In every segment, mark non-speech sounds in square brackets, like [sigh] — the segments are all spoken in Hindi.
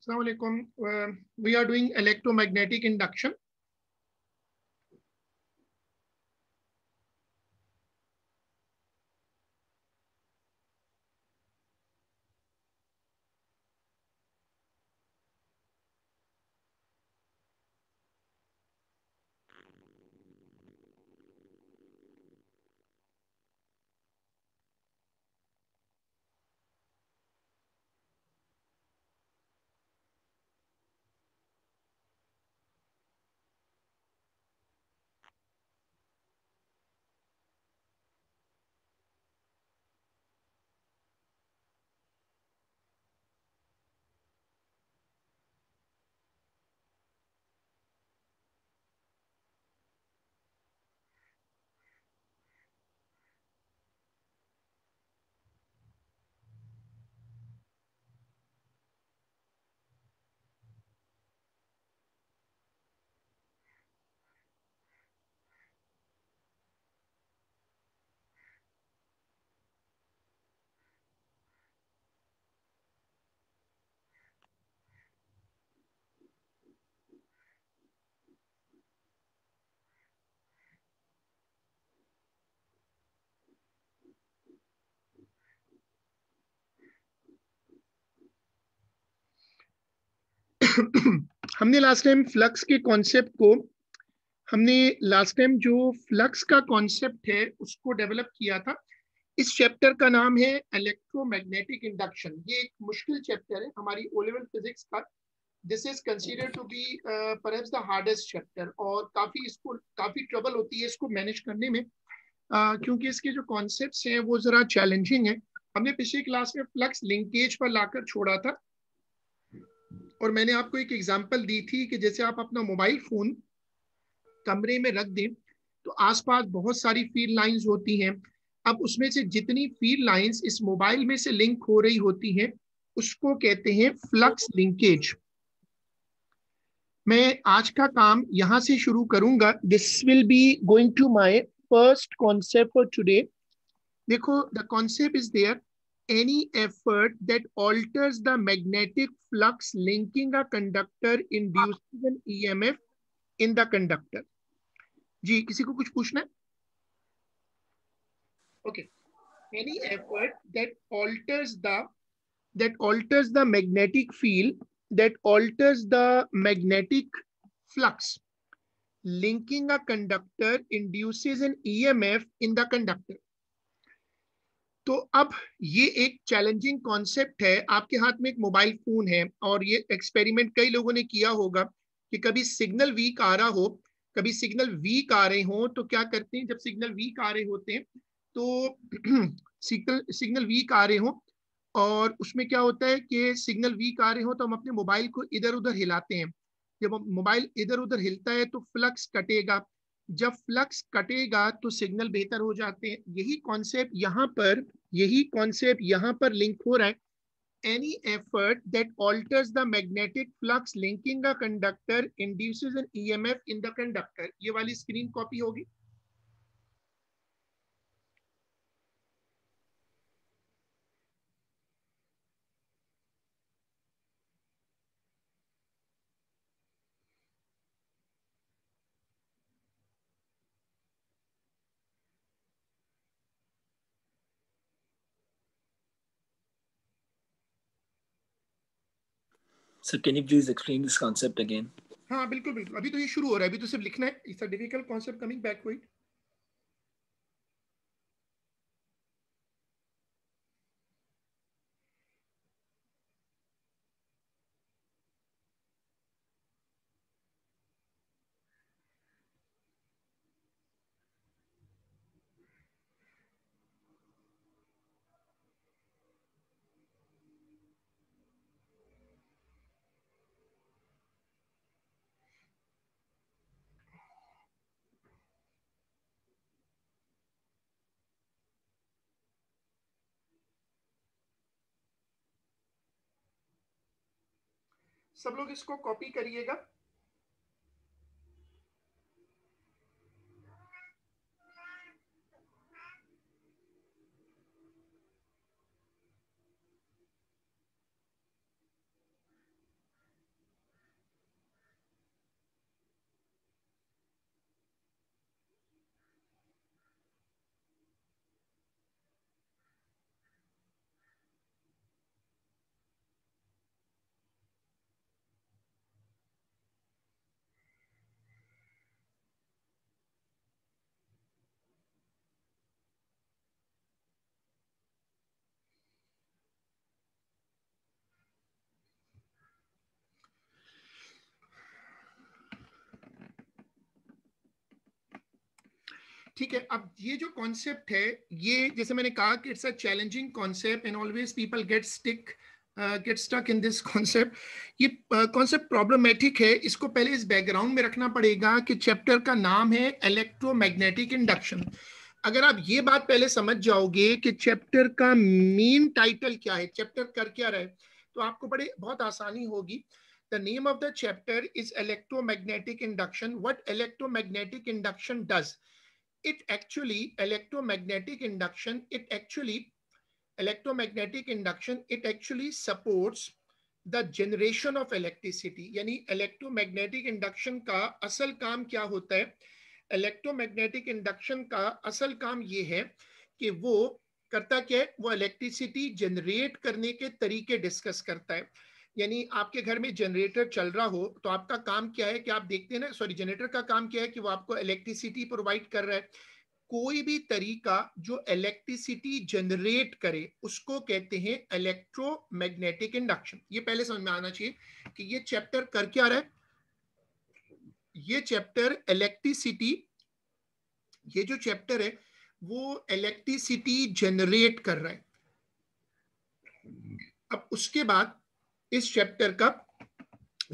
Assalamualaikum. Uh, we are doing electromagnetic induction. हमने लास्ट टाइम फ्लक्स के कॉन्सेप्ट को हमने लास्ट टाइम जो फ्लक्स का कॉन्सेप्ट है उसको डेवलप किया था इस चैप्टर का नाम है इलेक्ट्रोमैग्नेटिक इंडक्शन ये एक मुश्किल चैप्टर है हमारी ओ लेवल फिजिक्स का this is consider to be पर हार्डेस्ट चैप्टर और काफ़ी इसको काफ़ी ट्रबल होती है इसको मैनेज करने में uh, क्योंकि इसके जो कॉन्सेप्ट हैं वो ज़रा चैलेंजिंग है हमने पिछली क्लास में फ्लक्स लिंकेज पर लाकर छोड़ा था और मैंने आपको एक एग्जाम्पल दी थी कि जैसे आप अपना मोबाइल फोन कमरे में रख दें तो आसपास बहुत सारी फील्ड लाइंस होती हैं अब उसमें से जितनी फील्ड लाइंस इस मोबाइल में से लिंक हो रही होती हैं उसको कहते हैं फ्लक्स लिंकेज मैं आज का काम यहां से शुरू करूंगा this will be going to my first concept for today देखो the concept is there any effort that alters the magnetic flux linking a conductor induces an EMF in the conductor. जी किसी को कुछ पूछना Okay. Any effort that alters the that alters the magnetic field that alters the magnetic flux linking a conductor induces an EMF in the conductor. तो अब ये एक चैलेंजिंग कॉन्सेप्ट है आपके हाथ में एक मोबाइल फोन है और ये एक्सपेरिमेंट कई लोगों ने किया होगा कि कभी सिग्नल वीक आ रहा हो कभी सिग्नल वीक आ रहे हो तो क्या करते हैं जब सिग्नल वीक आ रहे होते हैं तो सिग्नल सिग्नल वीक आ रहे हो और उसमें क्या होता है कि सिग्नल वीक आ रहे हो तो हम अपने मोबाइल को इधर उधर हिलाते हैं जब मोबाइल इधर उधर हिलता है तो फ्लक्स कटेगा जब फ्लक्स कटेगा तो सिग्नल बेहतर हो जाते हैं यही कॉन्सेप्ट यहाँ पर यही कॉन्सेप्ट यहाँ पर लिंक हो रहा है any effort that alter the magnetic flux linking the conductor induce an E in the conductor ये वाली स्क्रीन कॉपी होगी sir can you please explain this concept again हाँ बिल्कुल बिल्कुल अभी तो ये शुरू हो रहा है अभी तो सिर्फ लिखना है it's a difficult concept coming back to it सब लोग इसको कॉपी करिएगा ठीक है अब ये जो कॉन्सेप्ट है ये जैसे मैंने कहा कि it's a challenging concept and always people get stick get stuck in this concept ये कॉन्सेप्ट uh, प्रॉब्लमेटिक है इसको पहले इस बैकग्राउंड में रखना पड़ेगा कि चैप्टर का नाम है इलेक्ट्रोमैग्नेटिक इंडक्शन अगर आप ये बात पहले समझ जाओगे कि चैप्टर का मेन टाइटल क्या है चैप्टर कर क्या रहे तो आपको बड़े बहुत आसानी होगी the name of the chapter is electromagnetic induction what electromagnetic induction does it actually electromagnetic induction, it actually electromagnetic induction, it actually supports the generation of electricity यानी इलेक्ट्रोमैग्नेटिक इंडक्शन का असल काम क्या होता है इलेक्ट्रोमैग्नेटिक इंडक्शन का असल काम ये है कि वो करता क्या है वो इलेक्ट्रिसिटी जनरेट करने के तरीके डिस्कस करता है यानी आपके घर में जनरेटर चल रहा हो तो आपका काम क्या है कि आप देखते हैं ना सॉरी जनरेटर का काम क्या है कि वो आपको इलेक्ट्रिसिटी प्रोवाइड कर रहा है कोई भी तरीका जो इलेक्ट्रिसिटी जनरेट करे उसको कहते हैं इलेक्ट्रोमैग्नेटिक इंडक्शन ये पहले समझ में आना चाहिए कि ये चैप्टर कर क्या रहा है ये चैप्टर इलेक्ट्रिसिटी ये जो चैप्टर है वो इलेक्ट्रिसिटी जनरेट कर रहा है अब उसके बाद इस चैप्टर का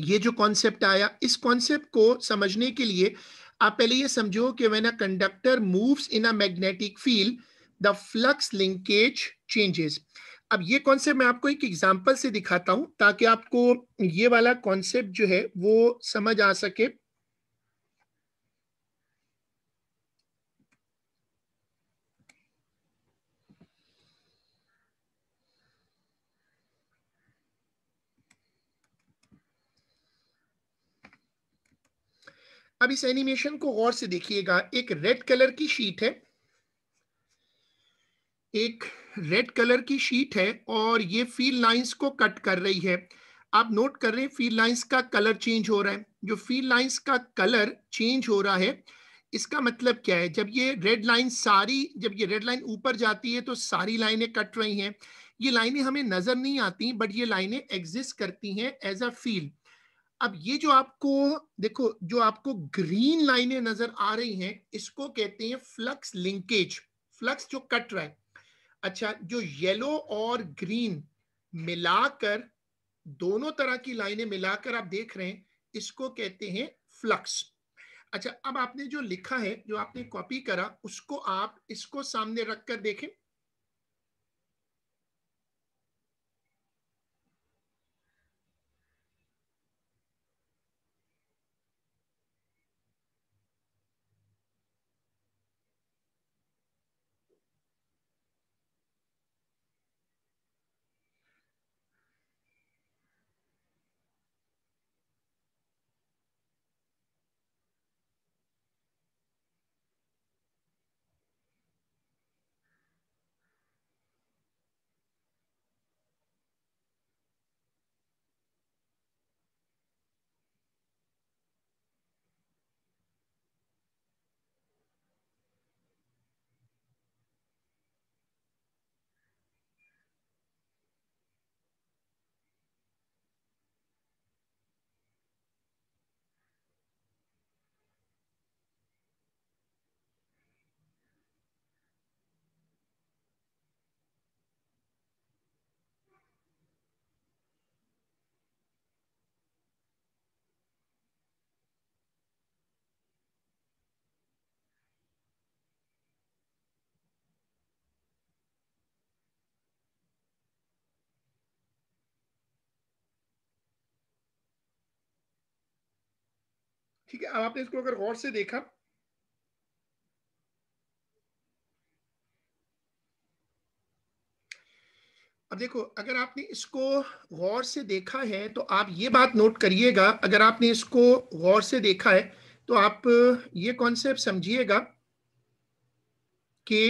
ये जो कॉन्सेप्ट आया इस कॉन्सेप्ट को समझने के लिए आप पहले ये समझो कि when a conductor moves in a magnetic field the flux linkage changes अब ये कॉन्सेप्ट मैं आपको एक एग्जांपल से दिखाता हूं ताकि आपको ये वाला कॉन्सेप्ट जो है वो समझ आ सके अब इस एनिमेशन को और से देखिएगा एक रेड कलर की शीट है एक रेड कलर की शीट है और ये फील्ड लाइंस को कट कर रही है आप नोट कर रहे हैं फील्ड लाइंस का कलर चेंज हो रहा है जो फील्ड लाइंस का कलर चेंज हो रहा है इसका मतलब क्या है जब ये रेड लाइन सारी जब ये रेड लाइन ऊपर जाती है तो सारी लाइनें कट रही हैं ये लाइनें हमें नजर नहीं आती बट ये लाइनें एग्जिस्ट करती हैं एज अ फील्ड अब ये जो आपको देखो जो आपको ग्रीन लाइनें नजर आ रही हैं इसको कहते हैं फ्लक्स लिंकेज फ्लक्स जो कट रहा है अच्छा जो येलो और ग्रीन मिलाकर दोनों तरह की लाइनें मिलाकर आप देख रहे हैं इसको कहते हैं फ्लक्स अच्छा अब आपने जो लिखा है जो आपने कॉपी करा उसको आप इसको सामने रखकर देखें ठीक है अब आपने इसको अगर गौर से देखा अब देखो अगर आपने इसको गौर से देखा है तो आप ये बात नोट करिएगा अगर आपने इसको गौर से देखा है तो आप ये कॉन्सेप्ट समझिएगा कि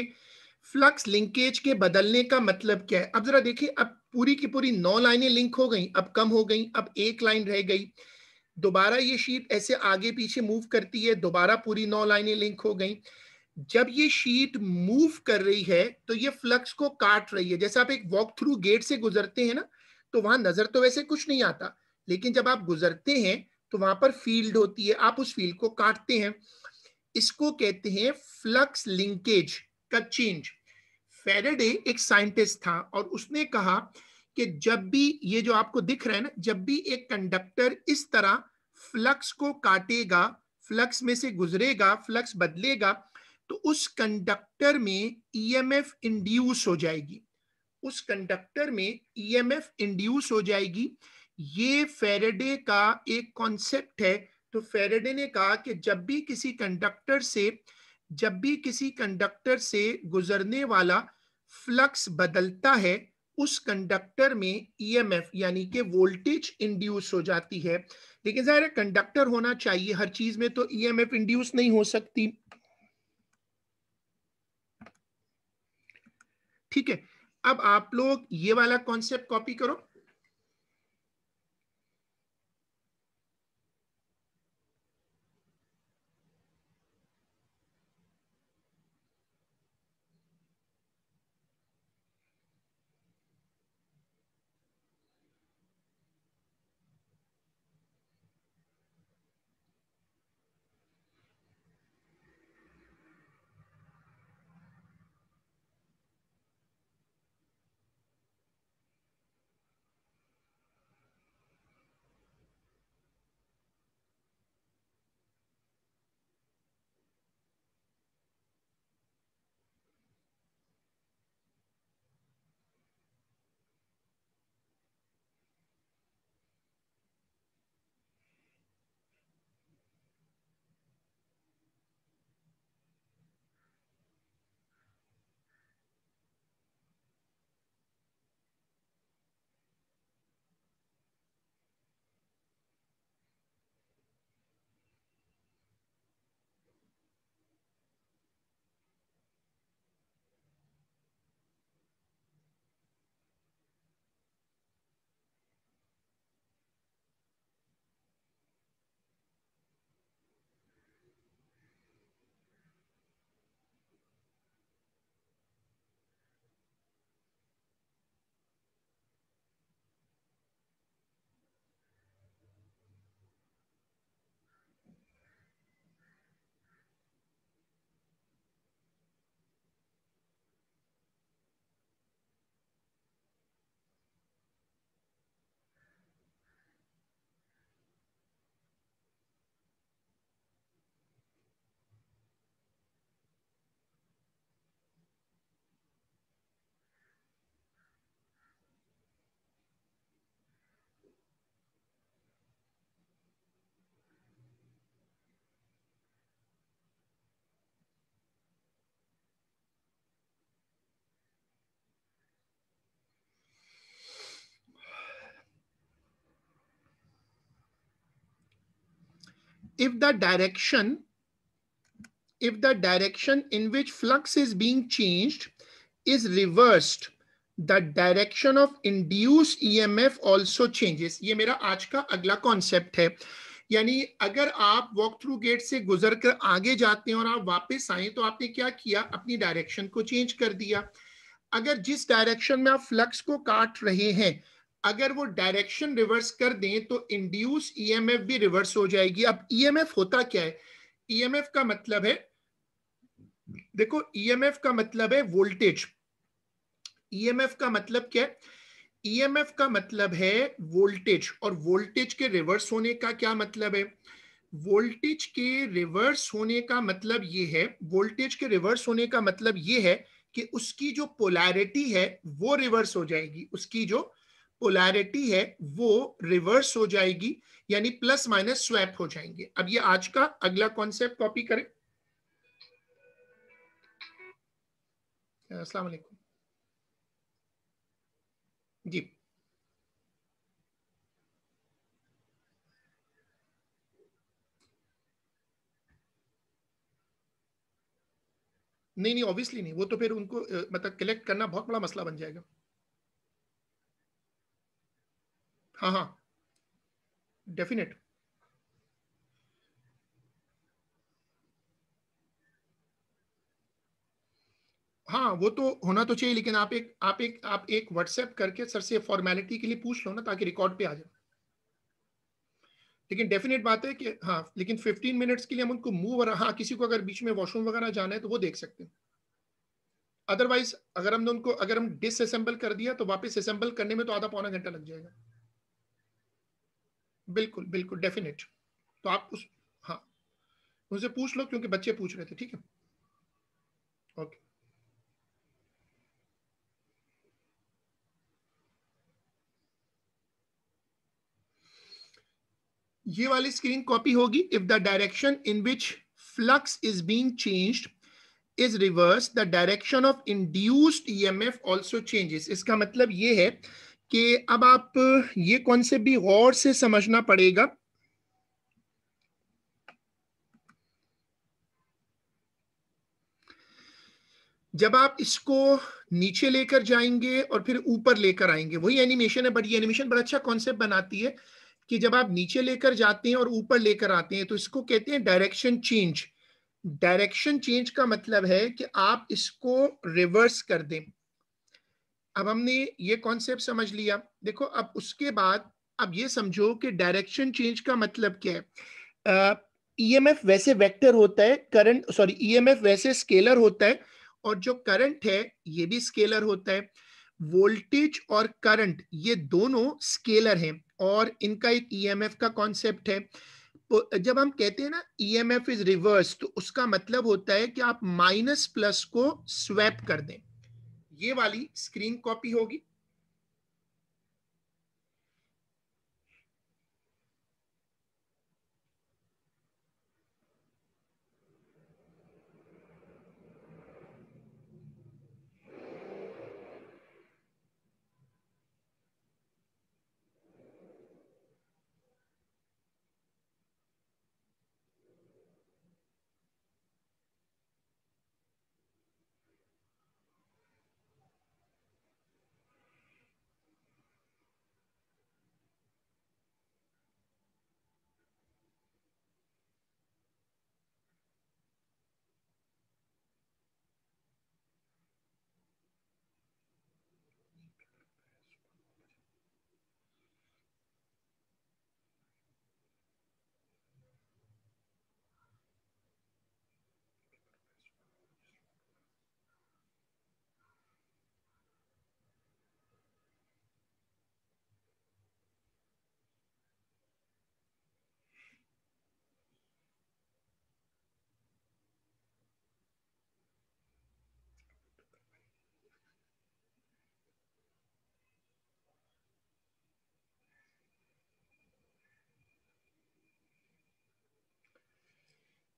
फ्लक्स लिंकेज के बदलने का मतलब क्या है अब जरा देखिए अब पूरी की पूरी नौ लाइनें लिंक हो गई अब कम हो गई अब एक लाइन रह गई दोबारा ये शीट ऐसे आगे पीछे मूव करती है दोबारा पूरी नौ लाइनें लिंक हो गई जब ये शीट मूव कर रही है तो ये फ्लक्स को काट रही है जैसे आप एक वॉक थ्रू गेट से गुजरते हैं ना तो वहां नजर तो वैसे कुछ नहीं आता लेकिन जब आप गुजरते हैं तो वहां पर फील्ड होती है आप उस फील्ड को काटते हैं इसको कहते हैं फ्लक्स लिंकेज का चेंज फेरेडे एक साइंटिस्ट था और उसने कहा कि जब भी ये जो आपको दिख रहा है ना जब भी एक कंडक्टर इस तरह फ्लक्स को काटेगा फ्लक्स में से गुजरेगा फ्लक्स बदलेगा तो उस कंडक्टर में ईएमएफ e इंड्यूस हो जाएगी उस कंडक्टर में ईएमएफ e इंड्यूस हो जाएगी ये फेरेडे का एक कॉन्सेप्ट है तो फेरेडे ने कहा कि जब भी किसी कंडक्टर से जब भी किसी कंडक्टर से गुजरने वाला फ्लक्स बदलता है उस कंडक्टर में ईएमएफ e यानी कि वोल्टेज इंड्यूस हो जाती है लेकिन ज़ाहिर कंडक्टर होना चाहिए हर चीज में तो ईएमएफ e इंड्यूस नहीं हो सकती ठीक है अब आप लोग ये वाला कॉन्सेप्ट कॉपी करो if the direction if the direction in which flux is being changed is reversed the direction of induced emf also changes ye mera aaj ka agla concept hai yani agar aap walk through gate se guzar kar aage jate hain aur aap wapas aaye to aapne kya kiya apni direction ko change kar diya agar jis direction mein aap flux ko kaat rahe hain अगर वो डायरेक्शन रिवर्स कर दें तो इंड्यूस ईएमएफ e भी रिवर्स हो जाएगी अब ईएमएफ e होता क्या है ईएमएफ e का मतलब है देखो ईएमएफ का मतलब है वोल्टेज ईएमएफ का मतलब क्या है ईएमएफ का मतलब है वोल्टेज और वोल्टेज के रिवर्स होने का क्या मतलब है वोल्टेज के रिवर्स होने का मतलब ये है वोल्टेज के रिवर्स होने का मतलब ये है कि उसकी जो पोलैरिटी है वो रिवर्स हो जाएगी उसकी जो पोलैरिटी है वो रिवर्स हो जाएगी यानी प्लस माइनस स्वैप हो जाएंगे अब ये आज का अगला कॉन्सेप्ट कॉपी करें अस्सलाम वालेकुम जी नहीं नहीं ऑब्वियसली नहीं वो तो फिर उनको मतलब कलेक्ट करना बहुत बड़ा मसला बन जाएगा हाँ हाँ डेफिनेट हाँ वो तो होना तो चाहिए लेकिन आप एक आप एक आप एक व्हाट्सएप करके सर से फॉर्मेलिटी के लिए पूछ लो ना ताकि रिकॉर्ड पे आ जाए लेकिन डेफिनेट बात है कि हाँ लेकिन 15 मिनट्स के लिए हम उनको मूव हाँ किसी को अगर बीच में वॉशरूम वगैरह जाना है तो वो देख सकते हैं अदरवाइज अगर हमने उनको अगर हम डिसअसेंबल कर दिया तो वापस असेंबल करने में तो आधा पौना घंटा लग जाएगा बिल्कुल बिल्कुल डेफिनेट तो आप उस हाँ उनसे पूछ लो क्योंकि बच्चे पूछ रहे थे ठीक है ओके ये वाली स्क्रीन कॉपी होगी if the direction in which flux is being changed is reverse the direction of induced EMF also changes इसका मतलब ये है कि अब आप ये कॉन्सेप्ट भी गौर से समझना पड़ेगा जब आप इसको नीचे लेकर जाएंगे और फिर ऊपर लेकर आएंगे वही एनिमेशन है बट ये एनिमेशन बड़ा अच्छा कॉन्सेप्ट बनाती है कि जब आप नीचे लेकर जाते हैं और ऊपर लेकर आते हैं तो इसको कहते हैं डायरेक्शन चेंज डायरेक्शन चेंज का मतलब है कि आप इसको रिवर्स कर दें अब हमने ये कॉन्सेप्ट समझ लिया देखो अब उसके बाद अब ये समझो कि डायरेक्शन चेंज का मतलब क्या है ईएमएफ uh, e वैसे वेक्टर होता है करंट सॉरी ईएमएफ वैसे स्केलर होता है और जो करंट है ये भी स्केलर होता है वोल्टेज और करंट ये दोनों स्केलर हैं और इनका एक ईएमएफ e का कॉन्सेप्ट है तो, जब हम कहते हैं ना ईएमएफ इज रिवर्स तो उसका मतलब होता है कि आप माइनस प्लस को स्वैप कर दें ये वाली स्क्रीन कॉपी होगी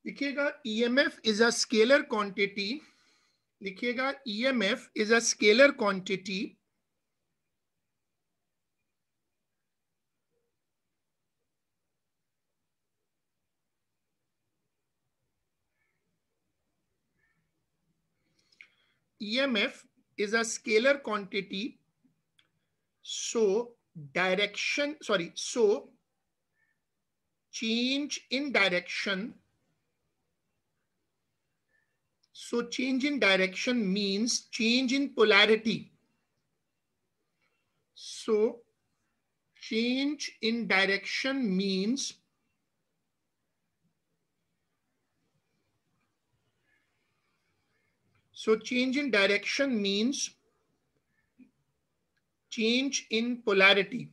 लिखिएगा E M F is a scalar quantity लिखिएगा E M F is a scalar quantity EMF is a scalar quantity. So direction, sorry, so change in direction So change in direction means change in polarity. So change in direction means So change in direction means change in polarity.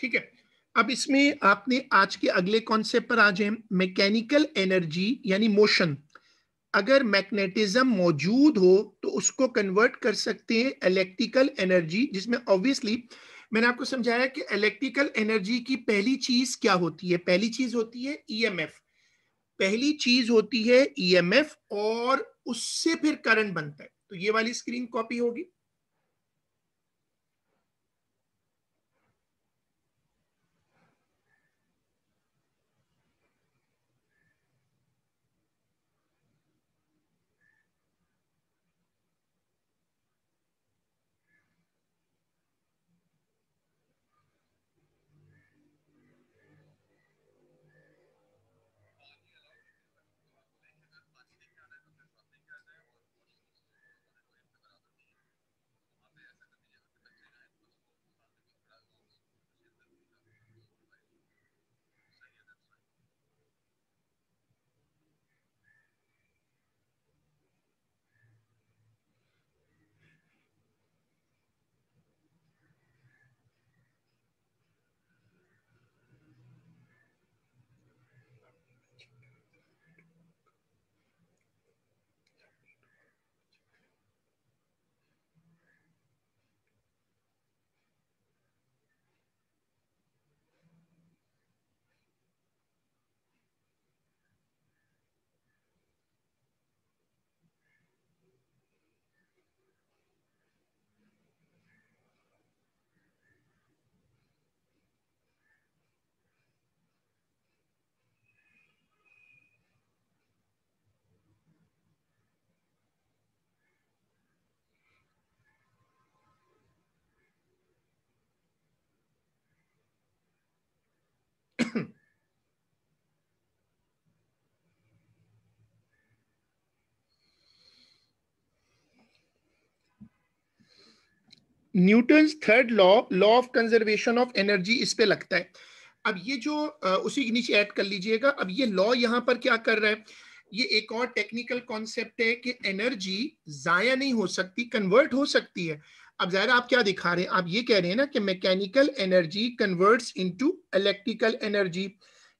ठीक है अब इसमें आपने आज के अगले कॉन्सेप्ट पर आ जाए मैकेनिकल एनर्जी यानी मोशन अगर मैग्नेटिज्म मौजूद हो तो उसको कन्वर्ट कर सकते हैं इलेक्ट्रिकल एनर्जी जिसमें ऑब्वियसली मैंने आपको समझाया कि इलेक्ट्रिकल एनर्जी की पहली चीज क्या होती है पहली चीज होती है ईएमएफ e पहली चीज होती है ईएमएफ e और उससे फिर करंट बनता है तो ये वाली स्क्रीन कॉपी होगी Newton third law law of conservation of energy इस पे लगता है अब ये जो उसी के नीचे ऐड कर लीजिएगा अब ये लॉ यहाँ पर क्या कर रहा है ये एक और टेक्निकल कॉन्सेप्ट है कि एनर्जी जाया नहीं हो सकती कन्वर्ट हो सकती है अब ज़ाहिर आप क्या दिखा रहे हैं आप ये कह रहे हैं ना कि mechanical energy converts into electrical energy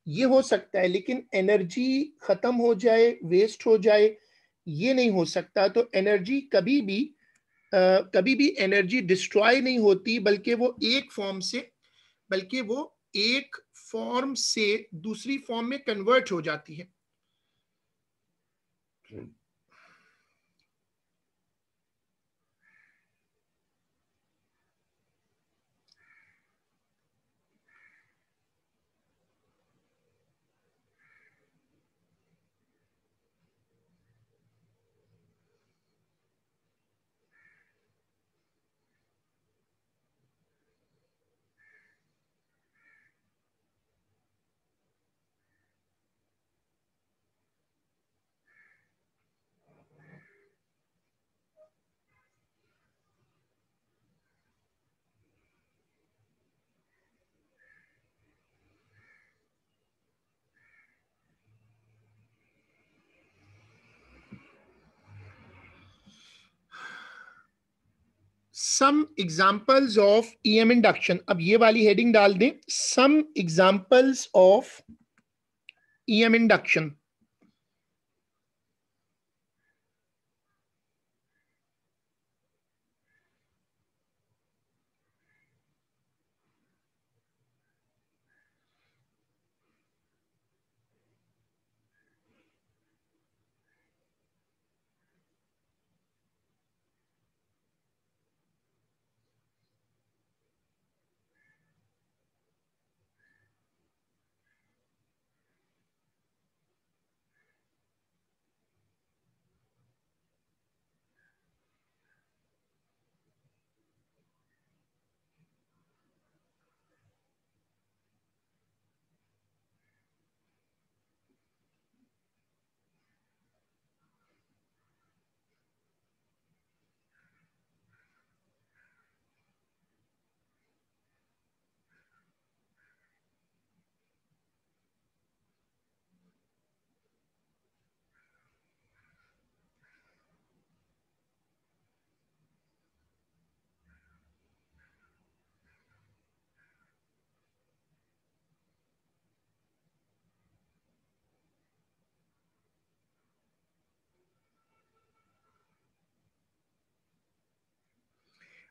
ये हो सकता है लेकिन एनर्जी ख़त्म हो जाए वेस्ट हो जाए ये नहीं हो सकता तो एनर्जी कभी भी कभी भी एनर्जी डिस्ट्रॉय नहीं होती बल्कि वो एक फॉर्म से बल्कि वो एक फॉर्म से दूसरी फॉर्म में कन्वर्ट हो जाती है hmm. Some examples of EM induction अब ये वाली हेडिंग डाल दें some examples of EM induction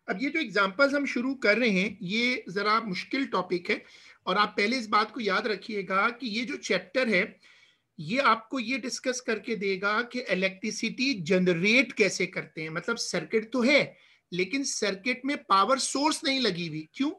अब ये जो एग्जाम्पल्स हम शुरू कर रहे हैं ये ज़रा मुश्किल टॉपिक है और आप पहले इस बात को याद रखिएगा कि ये जो चैप्टर है ये आपको ये डिस्कस करके देगा कि इलेक्ट्रिसिटी जनरेट कैसे करते हैं मतलब सर्किट तो है लेकिन सर्किट में पावर सोर्स नहीं लगी हुई क्यों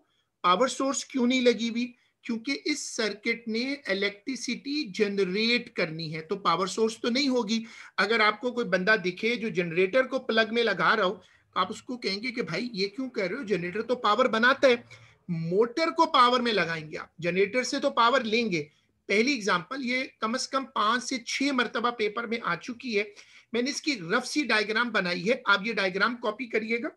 पावर सोर्स क्यों नहीं लगी हुई क्योंकि इस सर्किट ने इलेक्ट्रिसिटी जनरेट करनी है तो पावर सोर्स तो नहीं होगी अगर आपको कोई बंदा दिखे जो जनरेटर को प्लग में लगा रहा हो आप उसको कहेंगे कि भाई ये क्यों कह रहे हो जनरेटर तो पावर बनाता है मोटर को पावर में लगाएंगे आप जनरेटर से तो पावर लेंगे पहली एग्जाम्पल ये कम से कम पांच से छह मरतबा पेपर में आ चुकी है मैंने इसकी रफ सी डायग्राम बनाई है आप ये डायग्राम कॉपी करिएगा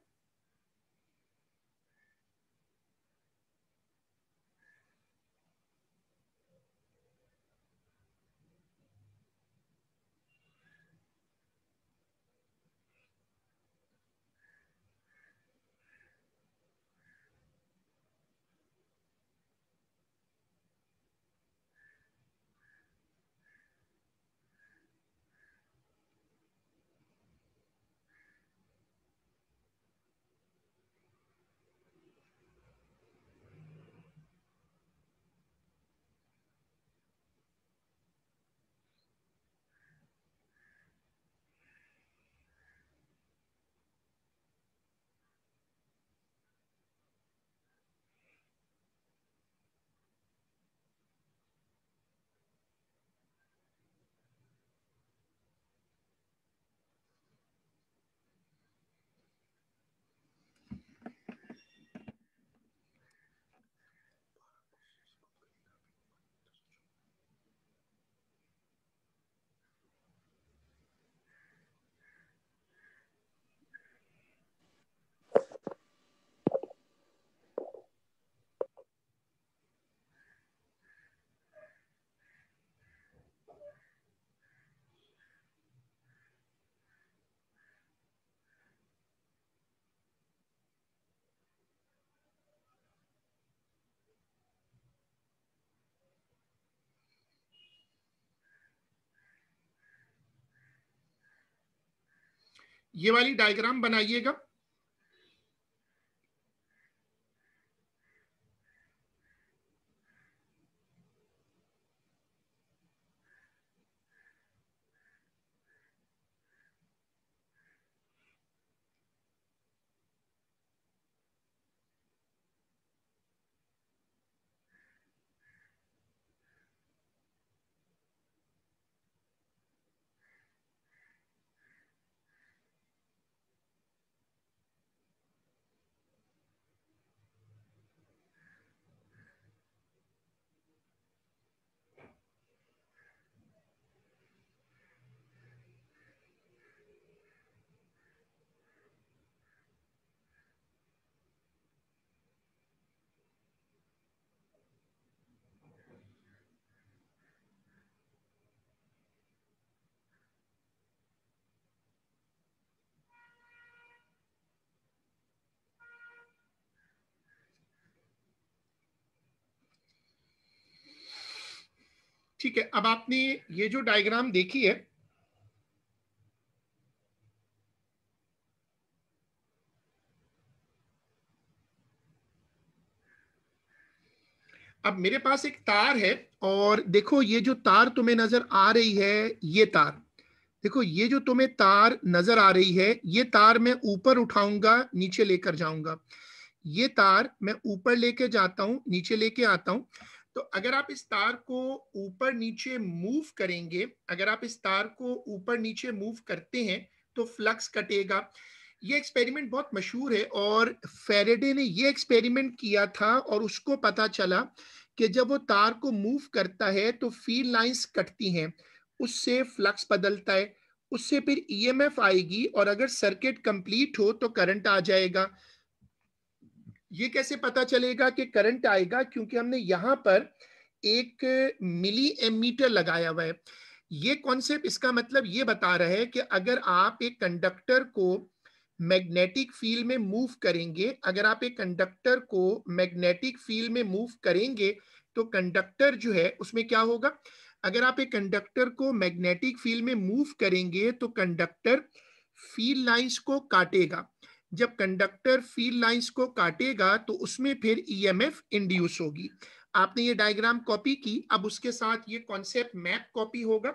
ये वाली डायग्राम बनाइएगा ठीक है अब आपने ये जो डायग्राम देखी है अब मेरे पास एक तार है और देखो ये जो तार तुम्हें नजर आ रही है ये तार देखो ये जो तुम्हें तार नजर आ रही है ये तार मैं ऊपर उठाऊंगा नीचे लेकर जाऊंगा ये तार मैं ऊपर लेके जाता हूं नीचे लेके आता हूं तो अगर आप इस तार को ऊपर नीचे मूव करेंगे अगर आप इस तार को ऊपर नीचे मूव करते हैं तो फ्लक्स कटेगा ये एक्सपेरिमेंट बहुत मशहूर है और फेरेडे ने ये एक्सपेरिमेंट किया था और उसको पता चला कि जब वो तार को मूव करता है तो फील्ड लाइंस कटती हैं उससे फ्लक्स बदलता है उससे फिर ईएमएफ e आएगी और अगर सर्किट कंप्लीट हो तो करंट आ जाएगा ये कैसे पता चलेगा कि करंट आएगा क्योंकि हमने यहाँ पर एक मिली एमीटर लगाया हुआ है ये कॉन्सेप्ट इसका मतलब ये बता रहा है कि अगर आप एक कंडक्टर को मैग्नेटिक फील्ड में मूव करेंगे अगर आप एक कंडक्टर को मैग्नेटिक फील्ड में मूव करेंगे तो कंडक्टर जो है उसमें क्या होगा अगर आप एक कंडक्टर को मैग्नेटिक फील्ड में मूव करेंगे तो कंडक्टर फील्ड लाइंस को काटेगा जब कंडक्टर फील्ड लाइंस को काटेगा तो उसमें फिर ईएमएफ e इंड्यूस होगी आपने ये डायग्राम कॉपी की अब उसके साथ ये कॉन्सेप्ट मैप कॉपी होगा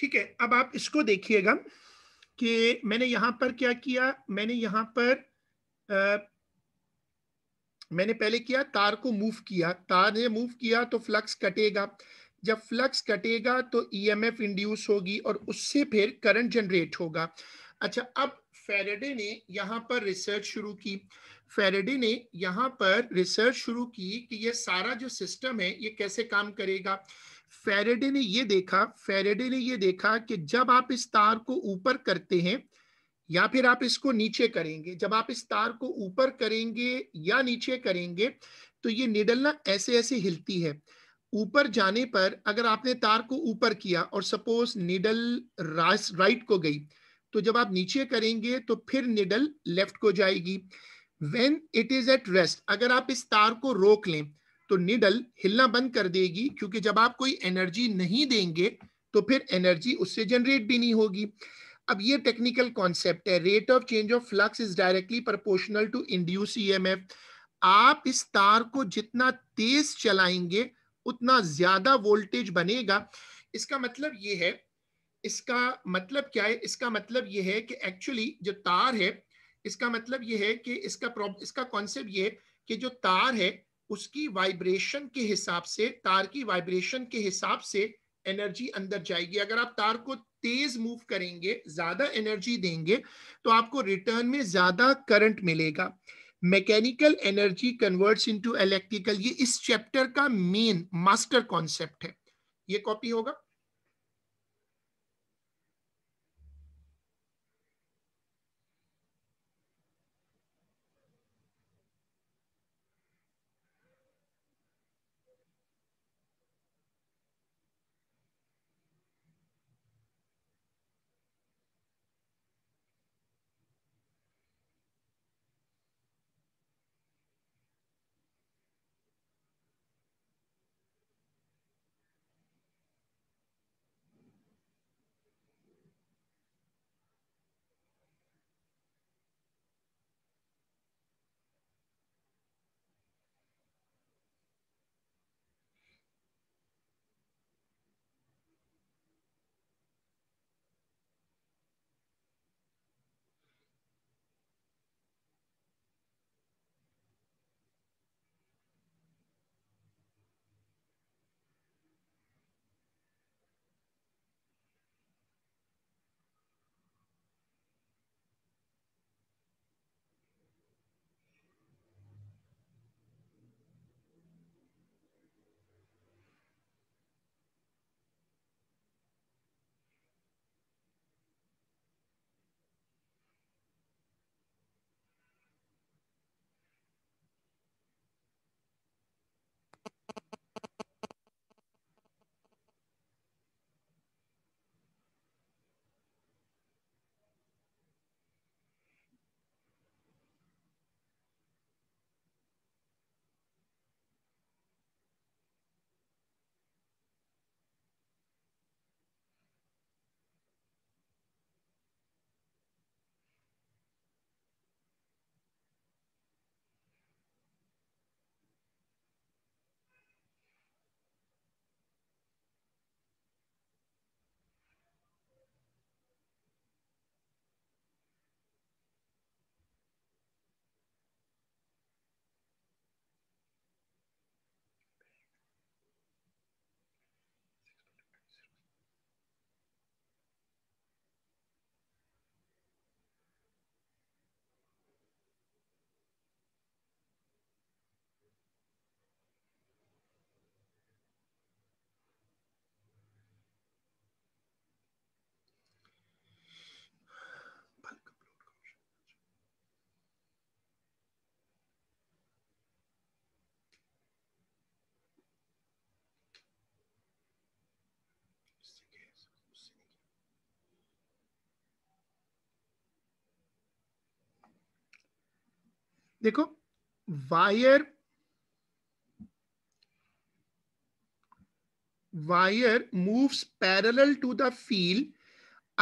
ठीक है अब आप इसको देखिएगा कि मैंने यहां पर क्या किया मैंने यहां पर आ, मैंने पहले किया तार को मूव किया तार ने मूव किया तो फ्लक्स कटेगा जब फ्लक्स कटेगा तो ईएमएफ e इंड्यूस होगी और उससे फिर करंट जनरेट होगा अच्छा अब फेरेडे ने यहाँ पर रिसर्च शुरू की फेरेडे ने यहाँ पर रिसर्च शुरू की कि ये सारा जो सिस्टम है ये कैसे काम करेगा फेरेडे ने ये देखा फेरेडे ने ये देखा कि जब आप इस तार को ऊपर करते हैं या फिर आप इसको नीचे करेंगे जब आप इस तार को ऊपर करेंगे या नीचे करेंगे तो ये निडल ना ऐसे ऐसे हिलती है ऊपर जाने पर अगर आपने तार को ऊपर किया और सपोज निडल राइट को गई तो जब आप नीचे करेंगे तो फिर निडल लेफ्ट को जाएगी when it is at rest अगर आप इस तार को रोक लें तो निडल हिलना बंद कर देगी क्योंकि जब आप कोई एनर्जी नहीं देंगे तो फिर एनर्जी उससे जनरेट भी नहीं होगी अब ये टेक्निकल कॉन्सेप्ट है rate of change of flux is directly proportional to induce EMF आप इस तार को जितना तेज चलाएंगे उतना ज्यादा वोल्टेज बनेगा इसका मतलब ये है इसका मतलब क्या है इसका मतलब ये है कि एक्चुअली जो तार है इसका मतलब ये है कि इसका इसका कॉन्सेप्ट ये है कि जो तार है उसकी वाइब्रेशन के हिसाब से तार की वाइब्रेशन के हिसाब से एनर्जी अंदर जाएगी अगर आप तार को तेज मूव करेंगे ज्यादा एनर्जी देंगे तो आपको रिटर्न में ज्यादा करंट मिलेगा mechanical energy converts into electrical ये इस चैप्टर का मेन मास्टर कॉन्सेप्ट है ये कॉपी होगा देखो wire wire moves parallel to the field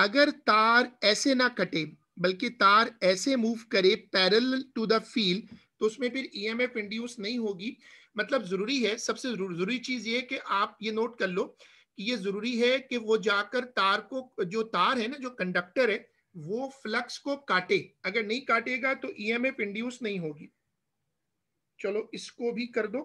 अगर तार ऐसे ना कटे बल्कि तार ऐसे मूव करे पैरेलल टू द फील्ड तो उसमें फिर ईएमएफ e इंड्यूस नहीं होगी मतलब जरूरी है सबसे जरूरी चीज ये कि आप ये नोट कर लो कि ये जरूरी है कि वो जाकर तार को जो तार है ना जो कंडक्टर है वो फ्लक्स को काटे अगर नहीं काटेगा तो ई एम एफ इंड्यूस नहीं होगी चलो इसको भी कर दो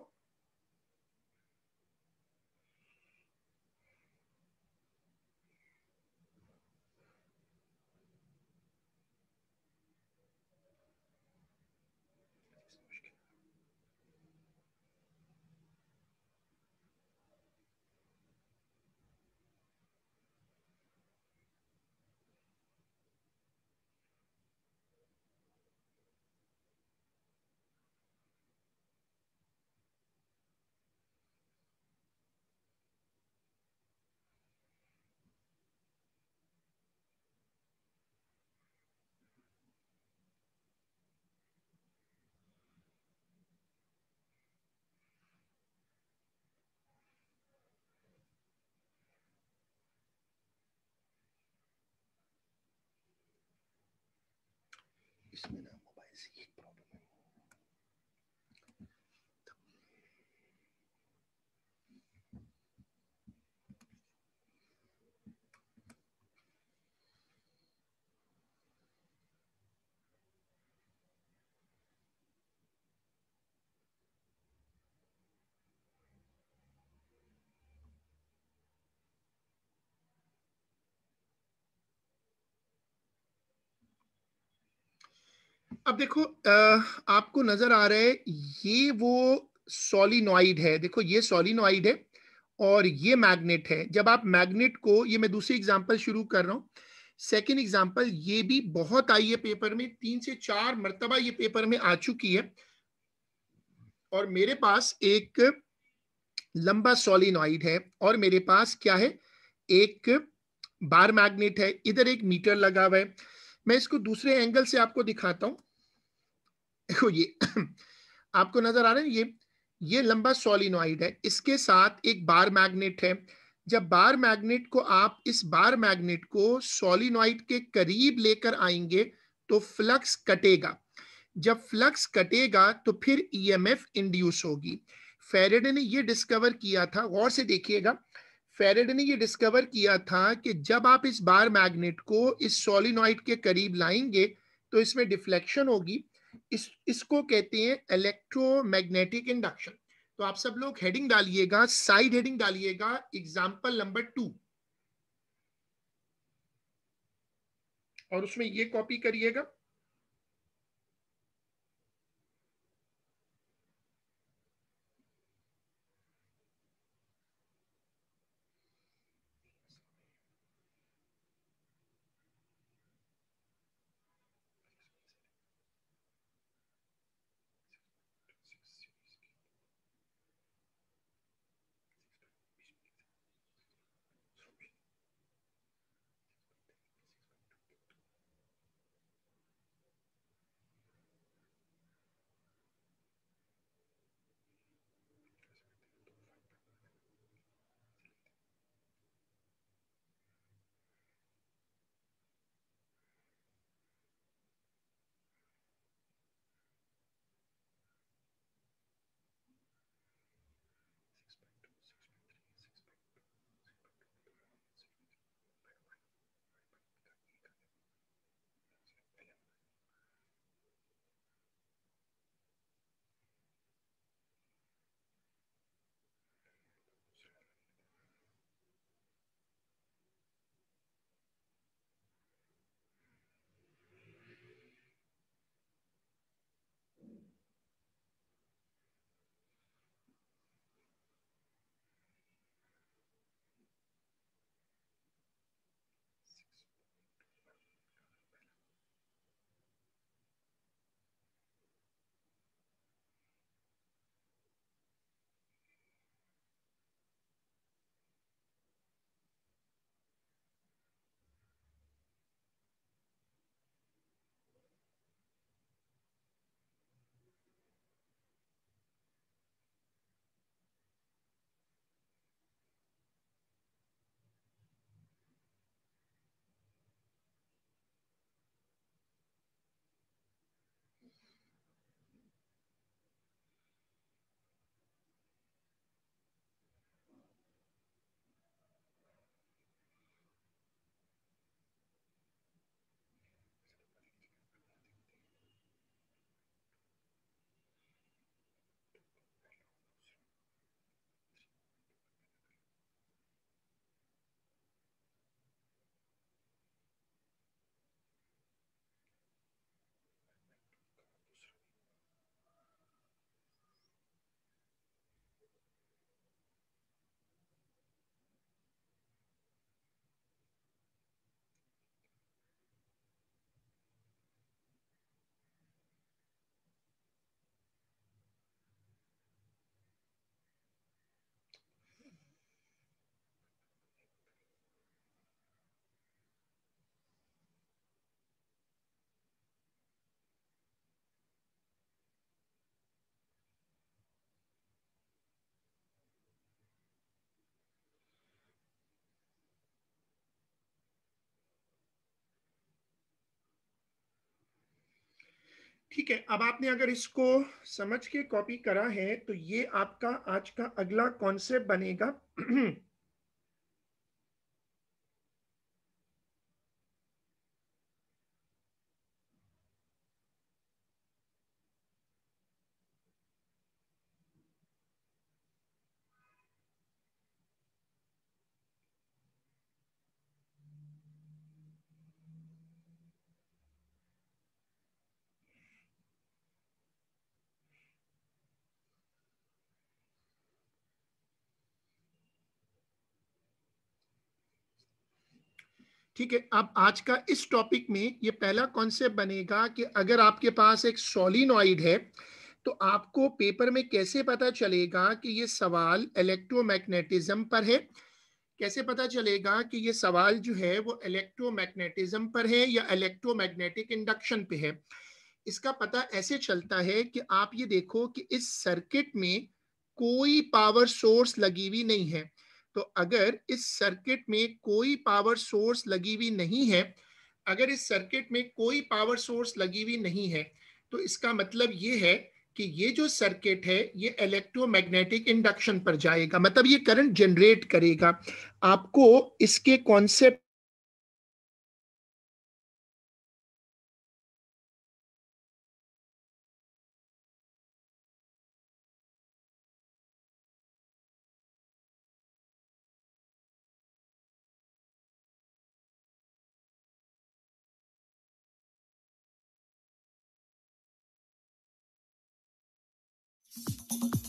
इसमें ना मोबाइल सीखी अब देखो आपको नजर आ रहा है ये वो सोलिनॉइड है देखो ये सोलिनोइड है और ये मैग्नेट है जब आप मैग्नेट को ये मैं दूसरी एग्जांपल शुरू कर रहा हूँ सेकेंड एग्जांपल ये भी बहुत आई है पेपर में तीन से चार मरतबा ये पेपर में आ चुकी है और मेरे पास एक लंबा सोलिनॉइड है और मेरे पास क्या है एक बार मैग्नेट है इधर एक मीटर लगा हुआ है मैं इसको दूसरे एंगल से आपको दिखाता हूं देखो ये [clears throat] आपको नजर आ रहा है ये ये लंबा सोलिनॉइड है इसके साथ एक बार मैग्नेट है जब बार मैग्नेट को आप इस बार मैग्नेट को सोलिनॉइड के करीब लेकर आएंगे तो फ्लक्स कटेगा जब फ्लक्स कटेगा तो फिर ईएमएफ e इंड्यूस होगी फेरेडे ने ये डिस्कवर किया था गौर से देखिएगा फेरेड ने ये डिस्कवर किया था कि जब आप इस बार मैग्नेट को इस सोलिनॉइड के करीब लाएंगे तो इसमें डिफ्लेक्शन होगी इस इसको कहते हैं इलेक्ट्रोमैग्नेटिक इंडक्शन तो आप सब लोग हेडिंग डालिएगा साइड हेडिंग डालिएगा एग्जाम्पल नंबर टू और उसमें ये कॉपी करिएगा ठीक है अब आपने अगर इसको समझ के कॉपी करा है तो ये आपका आज का अगला कॉन्सेप्ट बनेगा [clears throat] ठीक है अब आज का इस टॉपिक में ये पहला कॉन्सेप्ट बनेगा कि अगर आपके पास एक सोलिनॉइड है तो आपको पेपर में कैसे पता चलेगा कि ये सवाल इलेक्ट्रोमैग्नेटिज्म पर है कैसे पता चलेगा कि ये सवाल जो है वो इलेक्ट्रोमैग्नेटिज्म पर है या इलेक्ट्रोमैग्नेटिक इंडक्शन पे है इसका पता ऐसे चलता है कि आप ये देखो कि इस सर्किट में कोई पावर सोर्स लगी हुई नहीं है तो अगर इस सर्किट में कोई पावर सोर्स लगी हुई नहीं है अगर इस सर्किट में कोई पावर सोर्स लगी हुई नहीं है तो इसका मतलब ये है कि ये जो सर्किट है ये इलेक्ट्रोमैग्नेटिक इंडक्शन पर जाएगा मतलब ये करंट जनरेट करेगा आपको इसके concept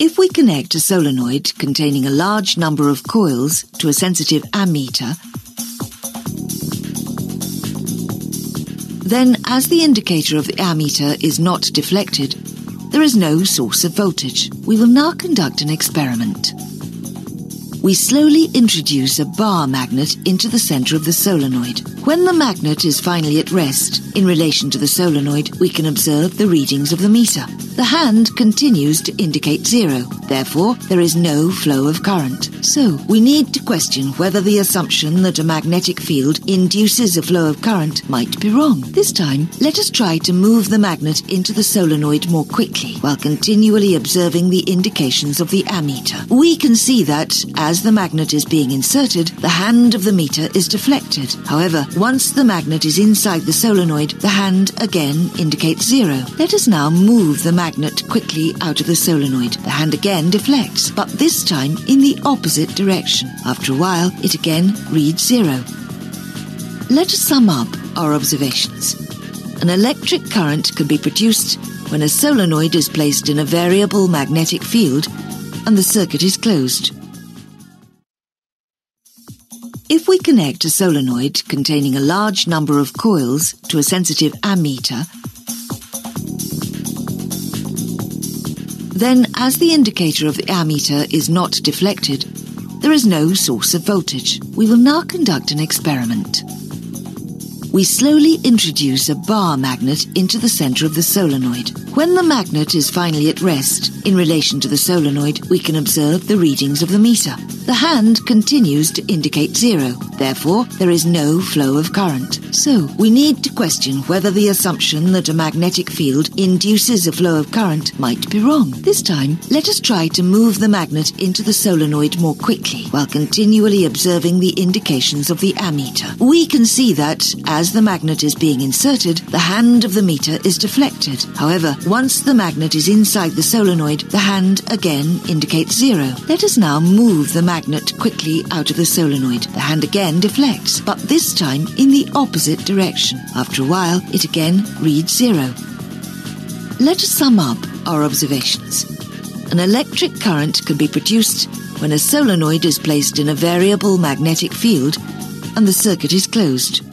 If we connect a solenoid containing a large number of coils to a sensitive ammeter, then as the indicator of the ammeter is not deflected, there is no source of voltage. We will now conduct an experiment. We slowly introduce a bar magnet into the center of the solenoid. When the magnet is finally at rest, in relation to the solenoid, we can observe the readings of the meter. The hand continues to indicate zero, therefore there is no flow of current. So, we need to question whether the assumption that a magnetic field induces a flow of current might be wrong. This time, let us try to move the magnet into the solenoid more quickly while continually observing the indications of the ammeter. We can see that, as the magnet is being inserted, the hand of the meter is deflected. However, once the magnet is inside the solenoid, the hand again indicates zero. Let us now move the magnet quickly out of the solenoid. The hand again deflects, but this time in the opposite direction. After a while, it again reads zero. Let us sum up our observations. An electric current can be produced when a solenoid is placed in a variable magnetic field and the circuit is closed. If we connect a solenoid containing a large number of coils to a sensitive ammeter, then as the indicator of the ammeter is not deflected, there is no source of voltage. We will now conduct an experiment. We slowly introduce a bar magnet into the center of the solenoid. When the magnet is finally at rest, in relation to the solenoid, we can observe the readings of the meter. The hand continues to indicate zero, therefore there is no flow of current. So, we need to question whether the assumption that a magnetic field induces a flow of current might be wrong. This time, let us try to move the magnet into the solenoid more quickly while continually observing the indications of the ammeter. We can see that, as the magnet is being inserted, the hand of the meter is deflected. However, once the magnet is inside the solenoid, the hand again indicates zero. Let us now move the magnet quickly out of the solenoid. The hand again deflects, but this time in the opposite direction. After a while, it again reads zero. Let us sum up our observations. An electric current can be produced when a solenoid is placed in a variable magnetic field and the circuit is closed.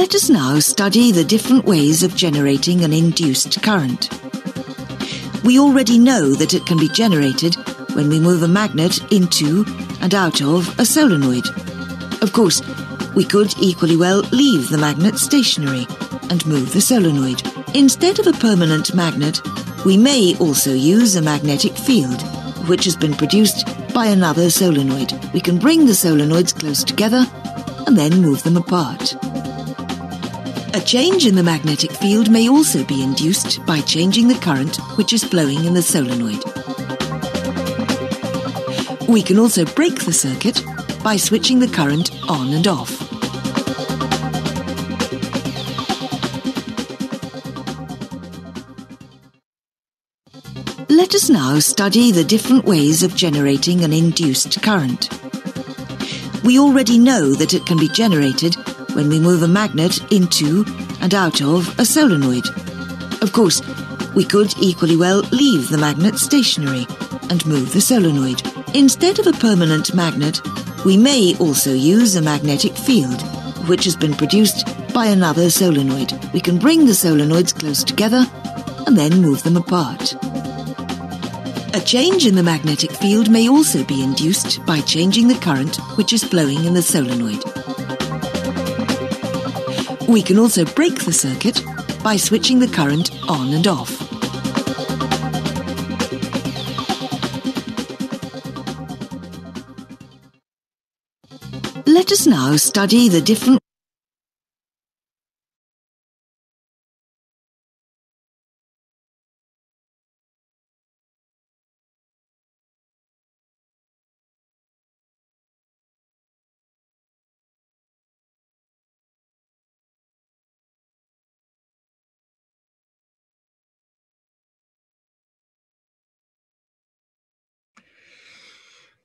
Let us now study the different ways of generating an induced current. We already know that it can be generated when we move a magnet into and out of a solenoid. Of course, we could equally well leave the magnet stationary and move the solenoid. Instead of a permanent magnet, we may also use a magnetic field, which has been produced by another solenoid. We can bring the solenoids close together and then move them apart. A change in the magnetic field may also be induced by changing the current which is blowing in the solenoid. We can also break the circuit by switching the current on and off. Let us now study the different ways of generating an induced current. We already know that it can be generated when we move a magnet into and out of a solenoid. Of course, we could equally well leave the magnet stationary and move the solenoid. Instead of a permanent magnet, we may also use a magnetic field, which has been produced by another solenoid. We can bring the solenoids close together and then move them apart. A change in the magnetic field may also be induced by changing the current which is flowing in the solenoid. We can also break the circuit by switching the current on and off. Let us now study the different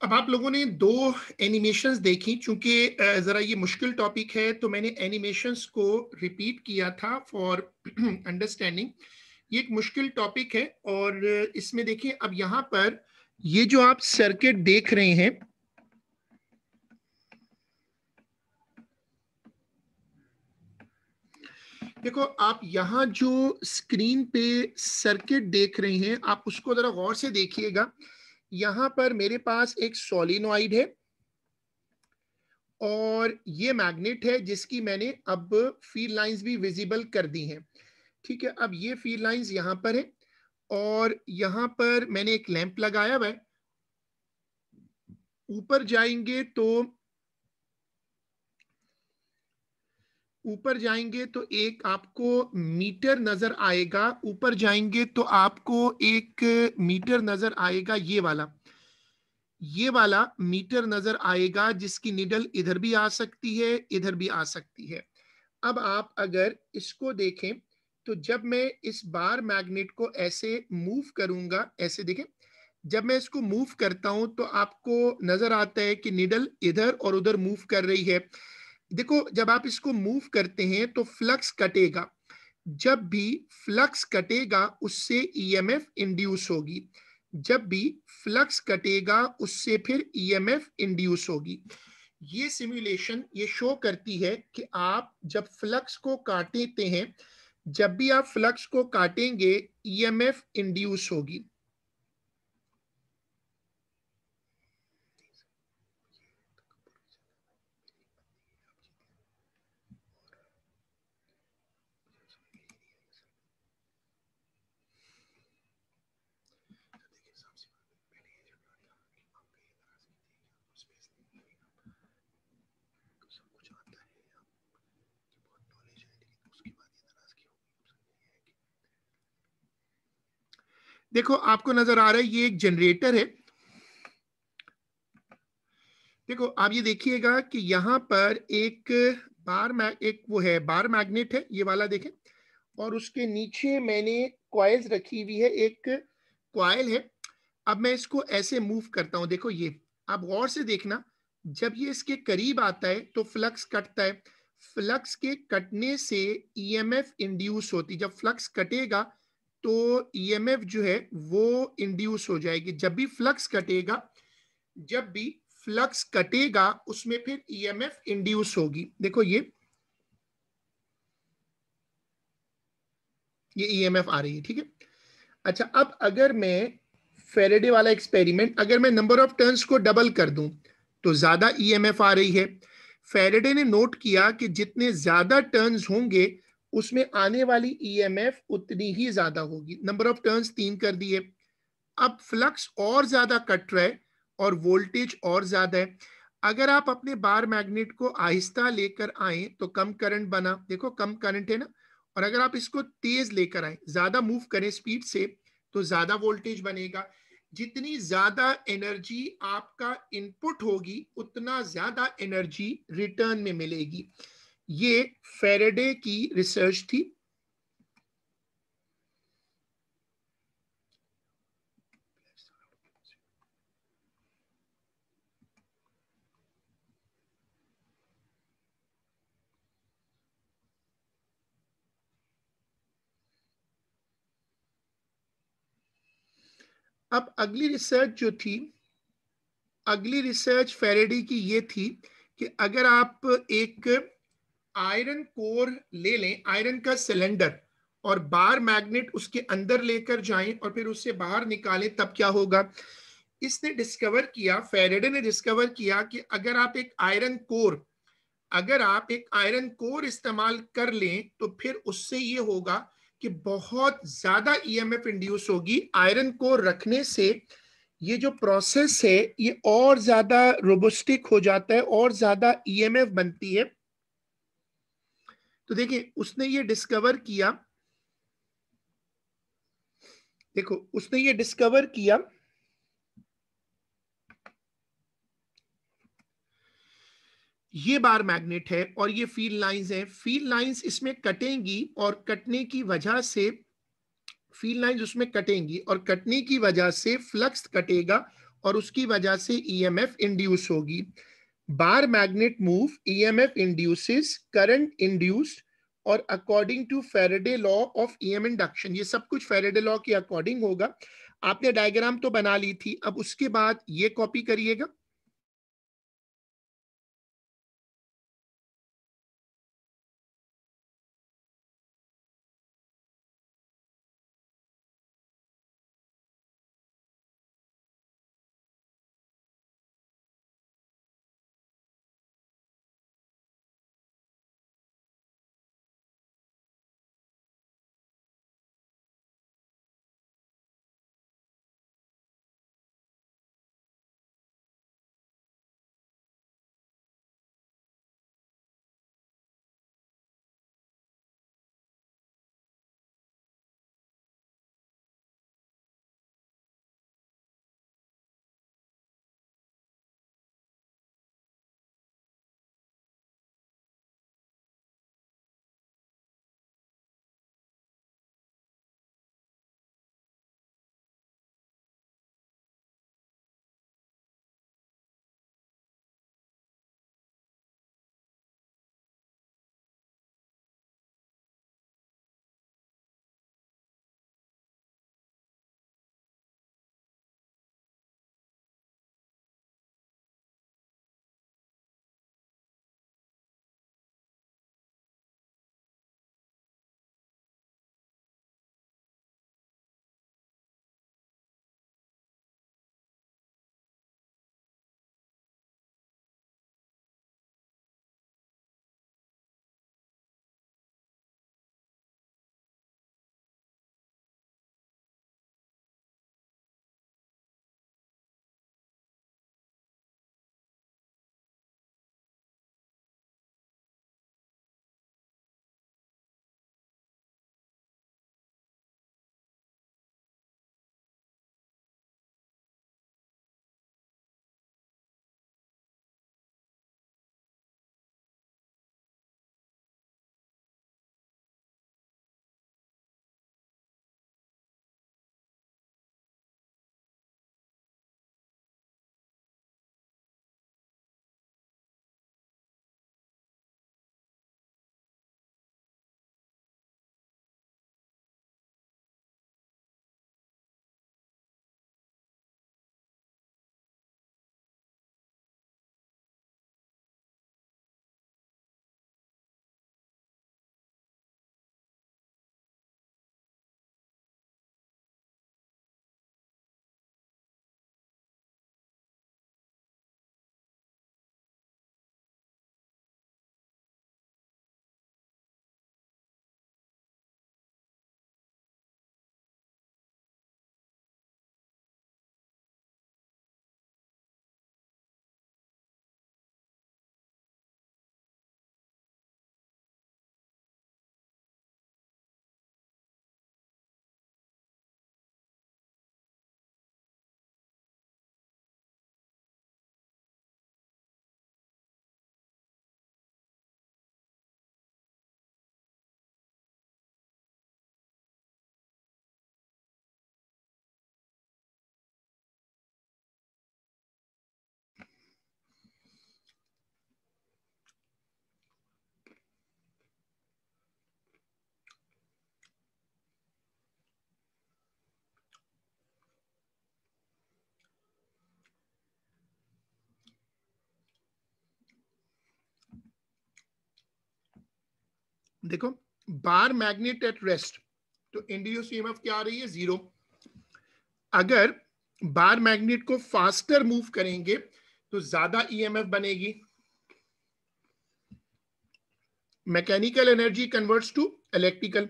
अब आप लोगों ने दो एनिमेशन देखी चूंकि ज़रा ये मुश्किल टॉपिक है तो मैंने एनिमेशन को रिपीट किया था फॉर अंडरस्टैंडिंग [clears throat] ये एक मुश्किल टॉपिक है और इसमें देखिए अब यहां पर ये जो आप सर्किट देख रहे हैं देखो आप यहां जो स्क्रीन पे सर्किट देख रहे हैं आप उसको ज़रा गौर से देखिएगा यहां पर मेरे पास एक सोलिनोइड है और ये मैग्नेट है जिसकी मैंने अब फील्ड लाइंस भी विजिबल कर दी हैं ठीक है अब ये फील लाइंस यहां पर है और यहां पर मैंने एक लैंप लगाया हुआ है ऊपर जाएंगे तो ऊपर जाएंगे तो एक आपको मीटर नजर आएगा ऊपर जाएंगे तो आपको एक मीटर नजर आएगा ये वाला ये वाला मीटर नजर आएगा जिसकी निडल इधर भी आ सकती है इधर भी आ सकती है अब आप अगर इसको देखें तो जब मैं इस बार मैग्नेट को ऐसे मूव करूंगा ऐसे देखें जब मैं इसको मूव करता हूं तो आपको नजर आता है कि निडल इधर और उधर मूव कर रही है देखो जब आप इसको मूव करते हैं तो फ्लक्स कटेगा जब भी फ्लक्स कटेगा उससे ईएमएफ e इंड्यूस होगी जब भी फ्लक्स कटेगा उससे फिर ईएमएफ e इंड्यूस होगी ये सिमुलेशन ये शो करती है कि आप जब फ्लक्स को काटते हैं जब भी आप फ्लक्स को काटेंगे ईएमएफ e इंड्यूस होगी देखो आपको नजर आ रहा है ये एक जनरेटर है देखो आप ये देखिएगा कि यहाँ पर एक बार एक वो है बार मैग्नेट है ये वाला देखें और उसके नीचे मैंने क्वाइल्स रखी हुई है एक क्वाइल है अब मैं इसको ऐसे मूव करता हूं देखो ये आप गौर से देखना जब ये इसके करीब आता है तो फ्लक्स कटता है फ्लक्स के कटने से ईएमएफ e इंड्यूस होती जब फ्लक्स कटेगा तो ईएमएफ e जो है वो इंड्यूस हो जाएगी जब भी फ्लक्स कटेगा जब भी फ्लक्स कटेगा उसमें फिर ईएमएफ e इंड्यूस होगी देखो ये ये ईएमएफ e आ रही है ठीक है अच्छा अब अगर मैं फेरेडे वाला एक्सपेरिमेंट अगर मैं नंबर ऑफ टर्न्स को डबल कर दूं तो ज्यादा ईएमएफ आ रही है फेरेडे ने नोट किया कि जितने ज्यादा टर्न्स होंगे उसमें आने वाली ईएमएफ e उतनी ही ज्यादा होगी नंबर ऑफ टर्न्स तीन कर दिए अब फ्लक्स और ज्यादा कट रहा है और वोल्टेज और ज्यादा है अगर आप अपने बार मैग्नेट को आहिस्ता लेकर आए तो कम करंट बना देखो कम करंट है ना और अगर आप इसको तेज लेकर आए ज्यादा मूव करें स्पीड से तो ज्यादा वोल्टेज बनेगा जितनी ज्यादा एनर्जी आपका इनपुट होगी उतना ज्यादा एनर्जी रिटर्न में मिलेगी ये फेरेडे की रिसर्च थी अब अगली रिसर्च जो थी अगली रिसर्च फेरेडी की ये थी कि अगर आप एक आयरन कोर ले लें आयरन का सिलेंडर और बार मैग्नेट उसके अंदर लेकर जाएं और फिर उससे बाहर निकालें तब क्या होगा इसने डिस्कवर किया फेरेडे ने डिस्कवर किया कि अगर आप एक आयरन कोर अगर आप एक आयरन कोर इस्तेमाल कर लें तो फिर उससे ये होगा कि बहुत ज्यादा ईएमएफ e इंड्यूस होगी आयरन कोर रखने से ये जो प्रोसेस है ये और ज्यादा रोबोस्टिक हो जाता है और ज्यादा ईएमएफ e बनती है तो देखिए उसने ये डिस्कवर किया देखो उसने ये डिस्कवर किया ये बार मैग्नेट है और ये फील्ड लाइंस हैं फील्ड लाइंस इसमें कटेंगी और कटने की वजह से फील्ड लाइंस उसमें कटेंगी और कटने की वजह से फ्लक्स कटेगा और उसकी वजह से ईएमएफ e इंड्यूस होगी move E M F induces current induced और according to Faraday law of EM induction ये सब कुछ फेरेडे लॉ के अकॉर्डिंग होगा आपने डायग्राम तो बना ली थी अब उसके बाद ये कॉपी करिएगा देखो बार मैग्नेट एट रेस्ट तो इंड्यूस ईएमएफ क्या आ रही है जीरो अगर बार मैग्नेट को फास्टर मूव करेंगे तो ज्यादा ईएमएफ बनेगी mechanical energy converts to electrical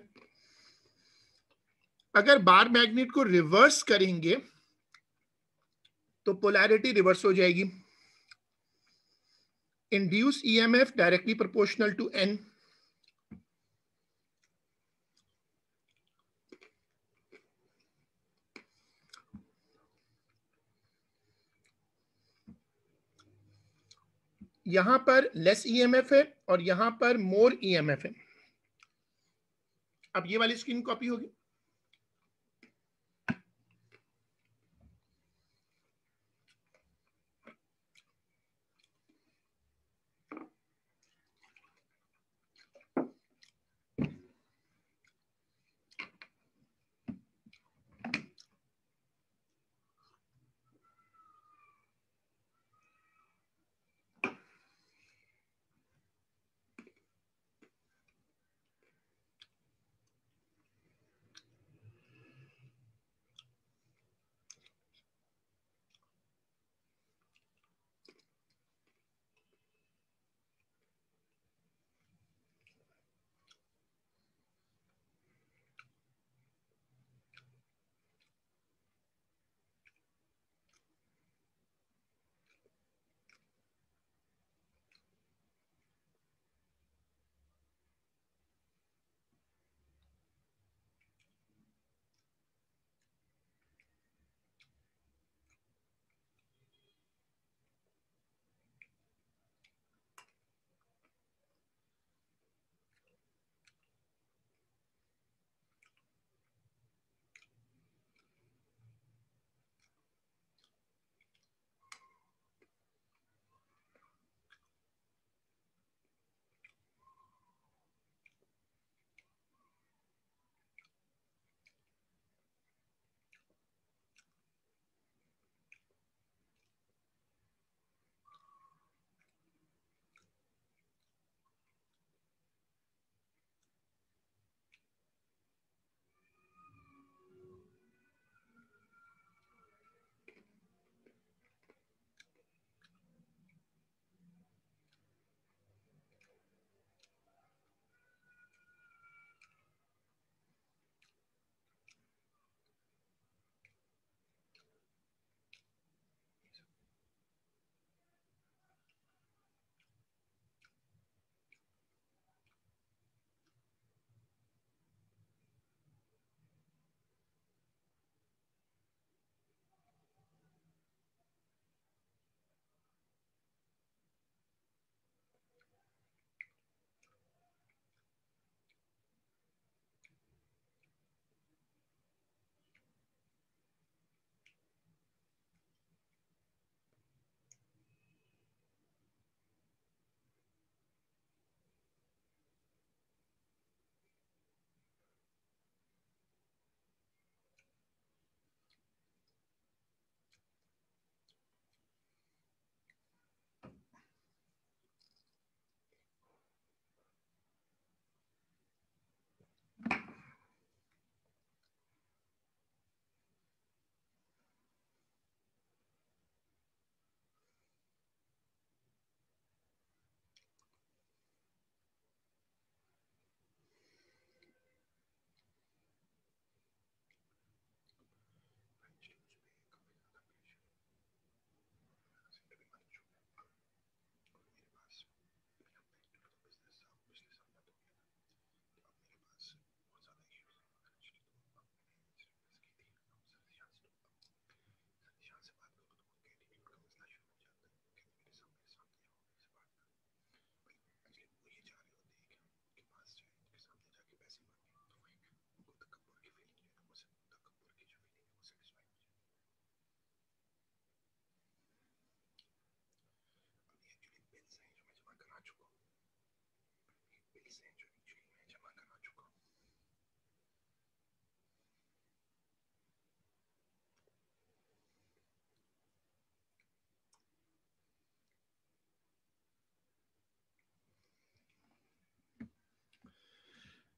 अगर बार मैग्नेट को रिवर्स करेंगे तो पोलैरिटी रिवर्स हो जाएगी induce EMF directly proportional to N यहां पर लेस ईएमएफ e है और यहां पर मोर ईएमएफ e है अब ये वाली स्क्रीन कॉपी होगी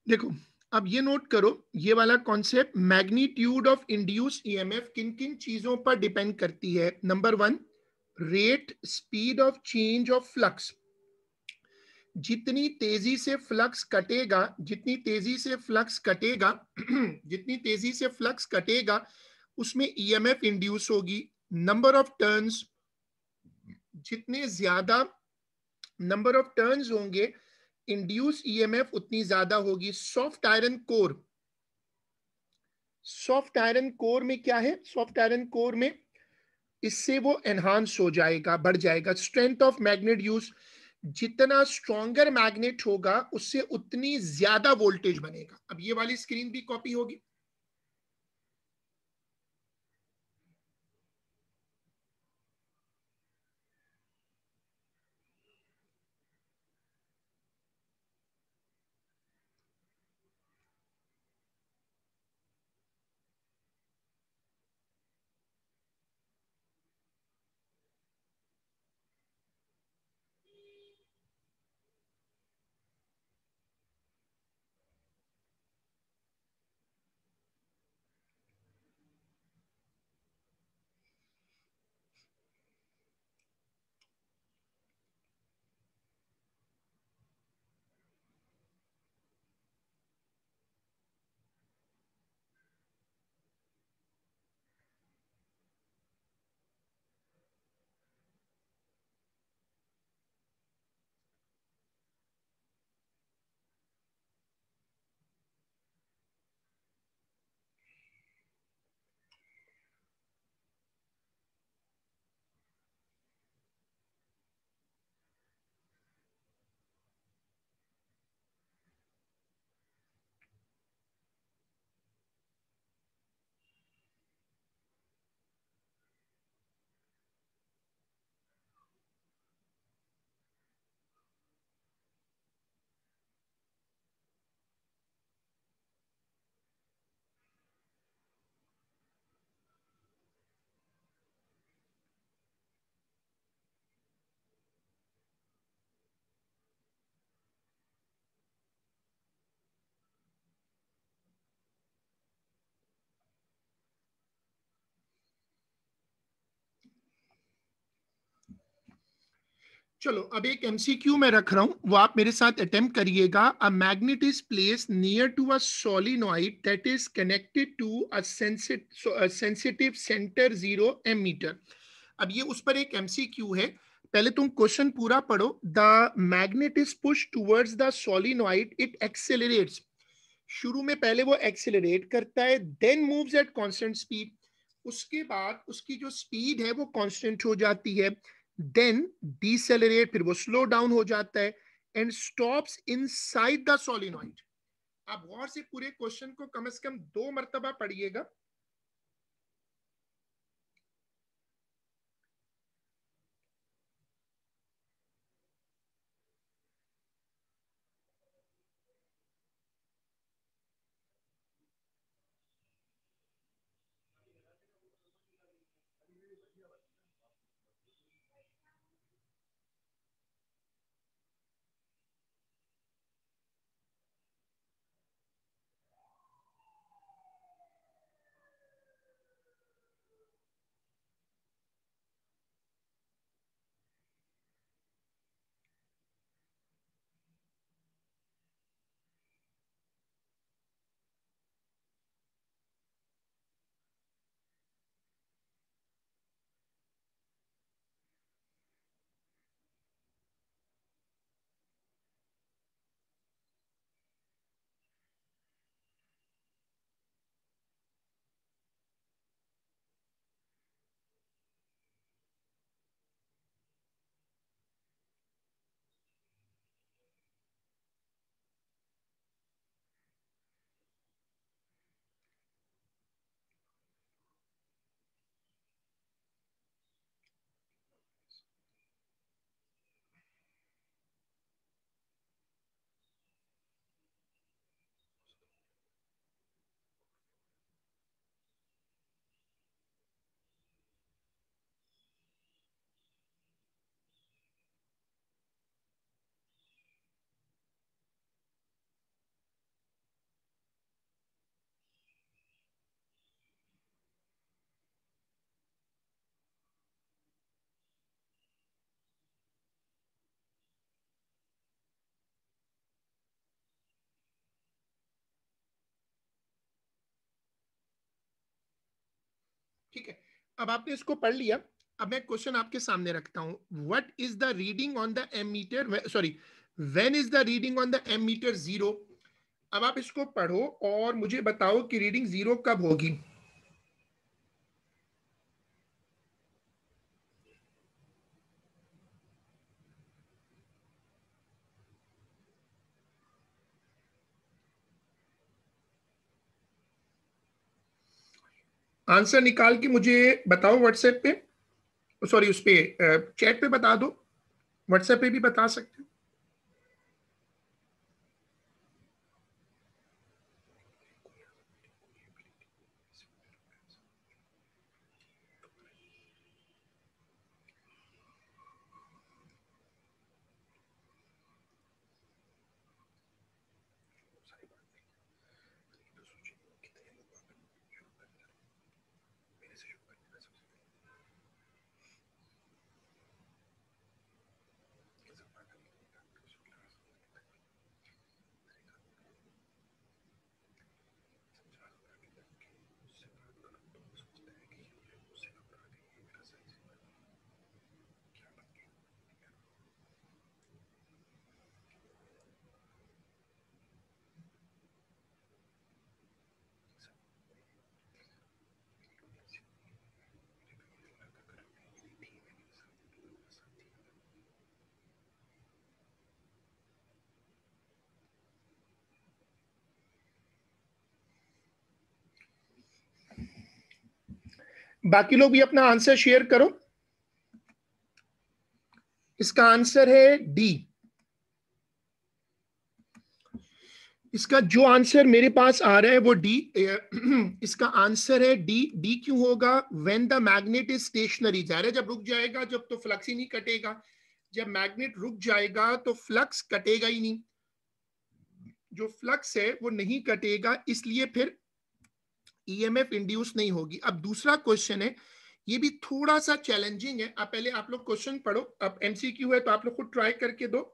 देखो अब ये नोट करो ये वाला concept magnitude of induce EMF किन किन चीजों पर डिपेंड करती है number one rate speed of change of flux जितनी तेजी से फ्लक्स कटेगा जितनी तेजी से फ्लक्स कटेगा [clears throat] जितनी तेजी से फ्लक्स कटेगा उसमें ईएमएफ e इंड्यूस होगी नंबर ऑफ टर्न्स जितने ज्यादा नंबर ऑफ टर्न्स होंगे इंड्यूस ईएमएफ e उतनी ज्यादा होगी soft iron core soft iron core में क्या है सॉफ्ट आयरन कोर में इससे वो एनहांस हो जाएगा बढ़ जाएगा स्ट्रेंथ ऑफ मैग्नेट यूज जितना स्ट्रॉन्गर मैग्नेट होगा उससे उतनी ज्यादा वोल्टेज बनेगा अब ये वाली स्क्रीन भी कॉपी होगी चलो अब एक एमसीक्यू में रख रहा हूं वो आप मेरे साथ अटेम्प्ट करिएगा a magnet is place near to a solenoid that is connected to a sensitive centre zero ammeter अब ये उस पर एक एमसीक्यू है पहले तुम क्वेश्चन पूरा पढ़ो the magnet is push towards the solenoid it accelerates शुरू में पहले वो एक्सेलरेट करता है then moves at constant speed उसके बाद उसकी जो स्पीड है वो कांस्टेंट हो जाती है देन डिसेलरेट फिर वो स्लो डाउन हो जाता है and stops inside the solenoid आप गौर से पूरे क्वेश्चन को कम से कम दो मरतबा पढ़िएगा ठीक है अब आपने इसको पढ़ लिया अब मैं क्वेश्चन आपके सामने रखता हूं what is the reading on the ammeter sorry when is the reading on the ammeter zero अब आप इसको पढ़ो और मुझे बताओ कि रीडिंग जीरो कब होगी आंसर निकाल के मुझे बताओ व्हाट्सएप पे सॉरी उस पर चैट पे बता दो व्हाट्सएप पे भी बता सकते हो बाकी लोग भी अपना आंसर शेयर करो इसका आंसर है डी इसका जो आंसर मेरे पास आ रहा है वो डी [clears throat] इसका आंसर है डी डी क्यों होगा when the magnet is stationary जा रहा है जब रुक जाएगा जब तो फ्लक्स ही नहीं कटेगा जब मैग्नेट रुक जाएगा तो फ्लक्स कटेगा ही नहीं जो फ्लक्स है वो नहीं कटेगा इसलिए फिर ईएमएफ e इंड्यूस नहीं होगी अब दूसरा क्वेश्चन है ये भी थोड़ा सा चैलेंजिंग है आप पहले आप लोग क्वेश्चन पढ़ो अब एमसीक्यू है तो आप लोग खुद ट्राई करके दो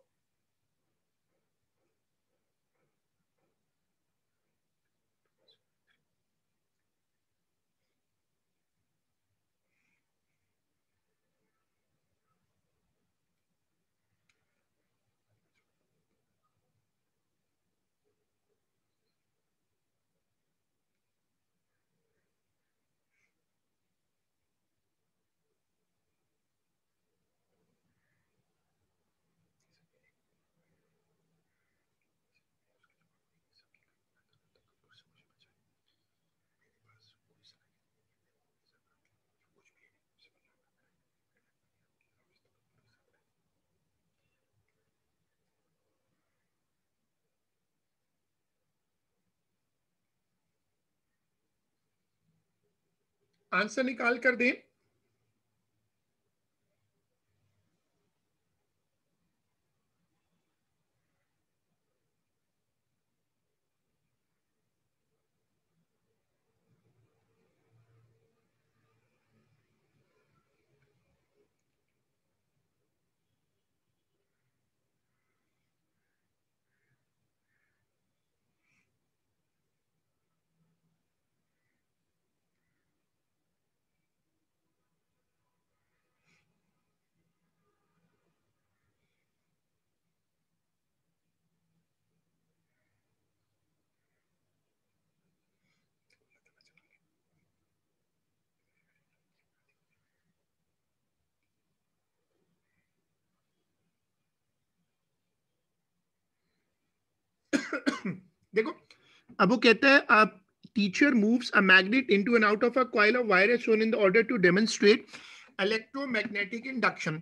आंसर निकाल कर दें [coughs] देखो अब वो कहता है आप teacher moves a magnet into and out of a coil of wire shown in the order to demonstrate electromagnetic induction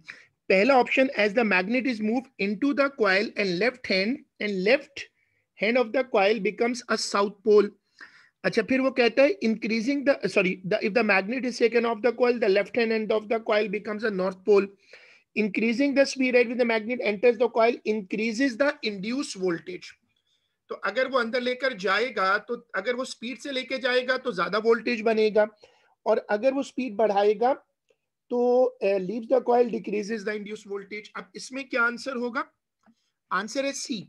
पहला option as the magnet is moved into the coil and left hand and left hand of the coil becomes a south pole अच्छा फिर वो कहता है increasing the sorry the if the magnet is taken off the coil the left hand end of the coil becomes a north pole increasing the speed at which the magnet enters the coil increases the induced voltage तो अगर वो अंदर लेकर जाएगा तो अगर वो स्पीड से लेके जाएगा तो ज्यादा वोल्टेज बनेगा और अगर वो स्पीड बढ़ाएगा तो leave the coil decreases the induce voltage अब इसमें क्या आंसर होगा आंसर है सी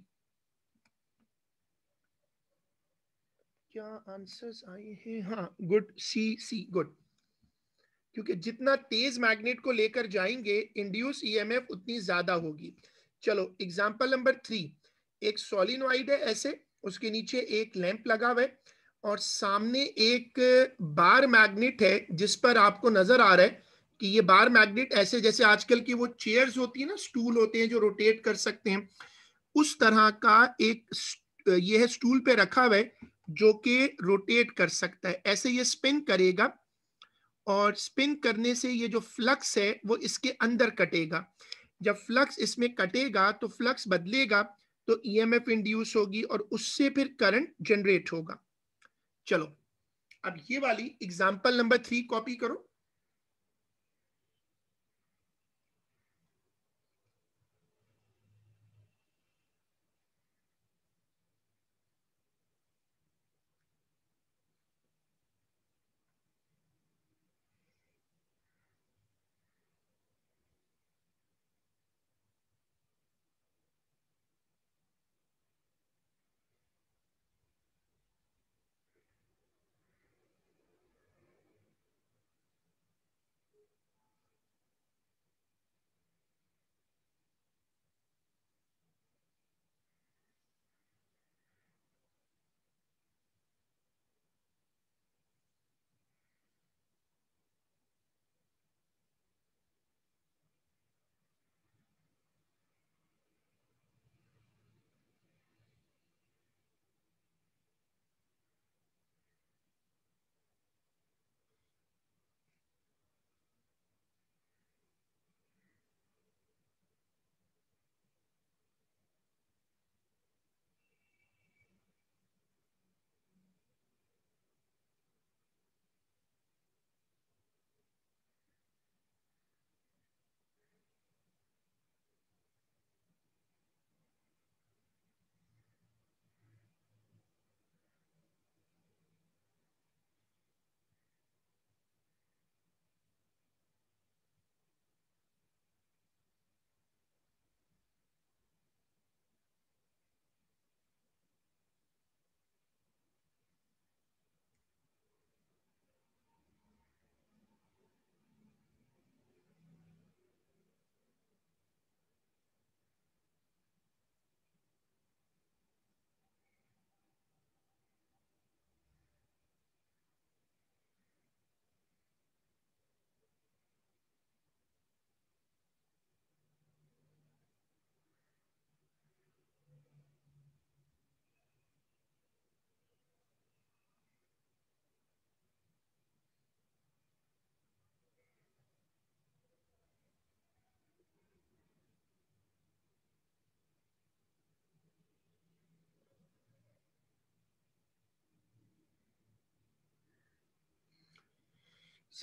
क्या आंसर्स आए हैं हाँ गुड सी सी गुड क्योंकि जितना तेज मैग्नेट को लेकर जाएंगे इंड्यूस ईएमएफ e उतनी ज्यादा होगी चलो एग्जांपल नंबर थ्री एक सोलिनोइड है ऐसे उसके नीचे एक लैंप लगा हुआ है और सामने एक बार मैग्नेट है जिस पर आपको नजर आ रहा है कि ये बार मैग्नेट ऐसे जैसे आजकल की वो चेयर्स होती है ना स्टूल होते हैं जो रोटेट कर सकते हैं उस तरह का एक ये है स्टूल पे रखा हुआ है जो कि रोटेट कर सकता है ऐसे ये स्पिन करेगा और स्पिन करने से ये जो फ्लक्स है वो इसके अंदर कटेगा जब फ्लक्स इसमें कटेगा तो फ्लक्स बदलेगा तो ईएमएफ e इंड्यूस होगी और उससे फिर करंट जनरेट होगा चलो अब ये वाली एग्जाम्पल नंबर थ्री कॉपी करो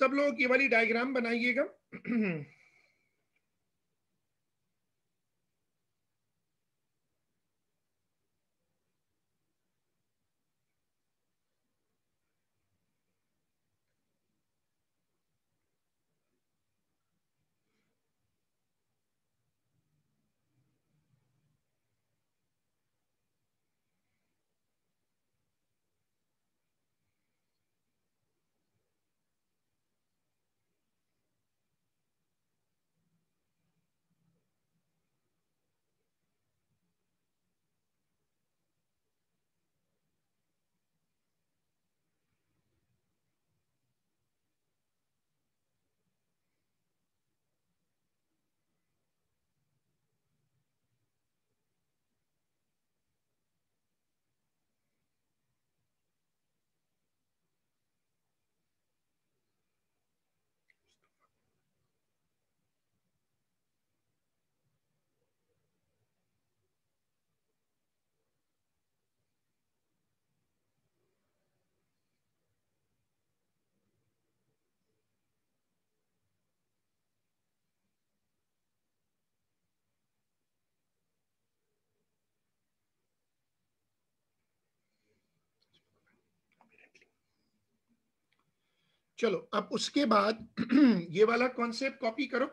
सब लोग ये वाली डायग्राम बनाइएगा [clears throat] चलो अब उसके बाद [clears throat] ये वाला कॉन्सेप्ट कॉपी करो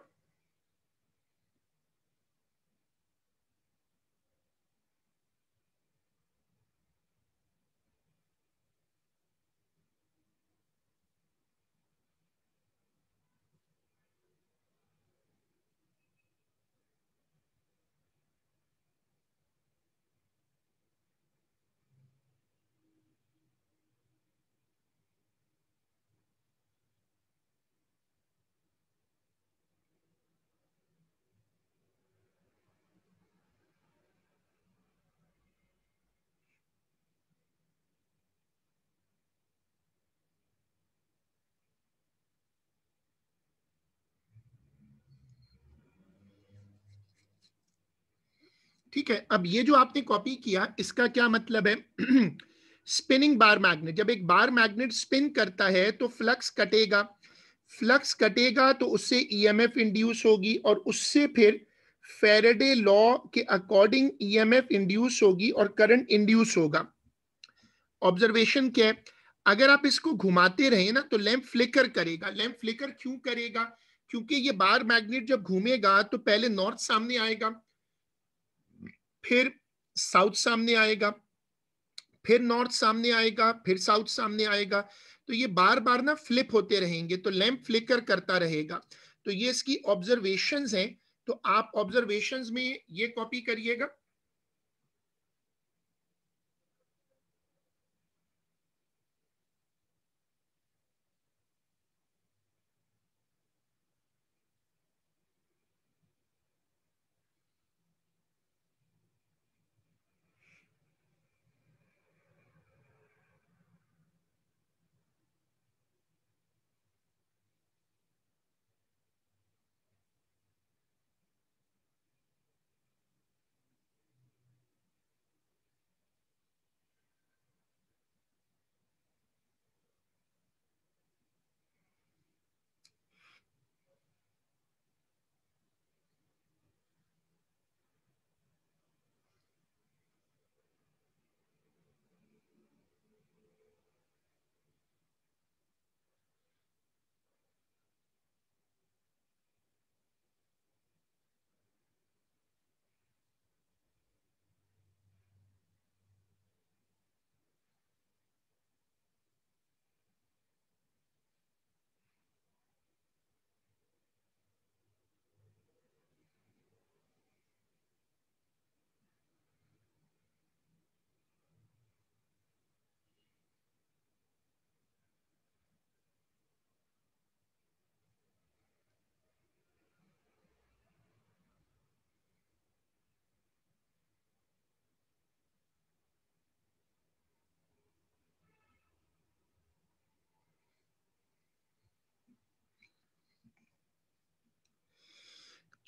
ठीक है अब ये जो आपने कॉपी किया इसका क्या मतलब है स्पिनिंग बार मैग्नेट जब एक बार मैग्नेट स्पिन करता है तो फ्लक्स कटेगा फ्लक्स कटेगा तो उससे ईएमएफ e इंड्यूस होगी और उससे फिर फेरेडे लॉ के अकॉर्डिंग ईएमएफ इंड्यूस होगी और करंट इंड्यूस होगा ऑब्जर्वेशन क्या है अगर आप इसको घुमाते रहे ना तो लैम्प फ्लिकर करेगा लैम्प फ्लिकर क्यों करेगा क्योंकि ये बार मैग्नेट जब घूमेगा तो पहले नॉर्थ सामने आएगा फिर साउथ सामने आएगा फिर नॉर्थ सामने आएगा फिर साउथ सामने आएगा तो ये बार बार ना फ्लिप होते रहेंगे तो लैम्प फ्लिकर करता रहेगा तो ये इसकी ऑब्जर्वेशन हैं तो आप ऑब्जर्वेशन में ये कॉपी करिएगा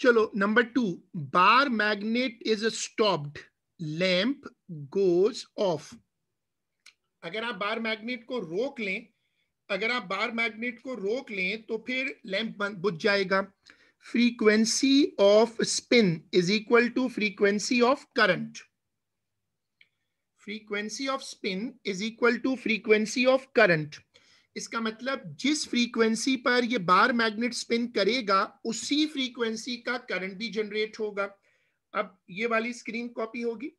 चलो number two bar magnet is stopped lamp goes off अगर आप बार मैग्नेट को रोक लें अगर आप बार मैग्नेट को रोक लें तो फिर लैंप बुझ जाएगा frequency of spin is equal to frequency of current frequency of spin is equal to frequency of current इसका मतलब जिस फ्रीक्वेंसी पर ये बार मैग्नेट स्पिन करेगा उसी फ्रीक्वेंसी का करंट भी जनरेट होगा अब ये वाली स्क्रीन कॉपी होगी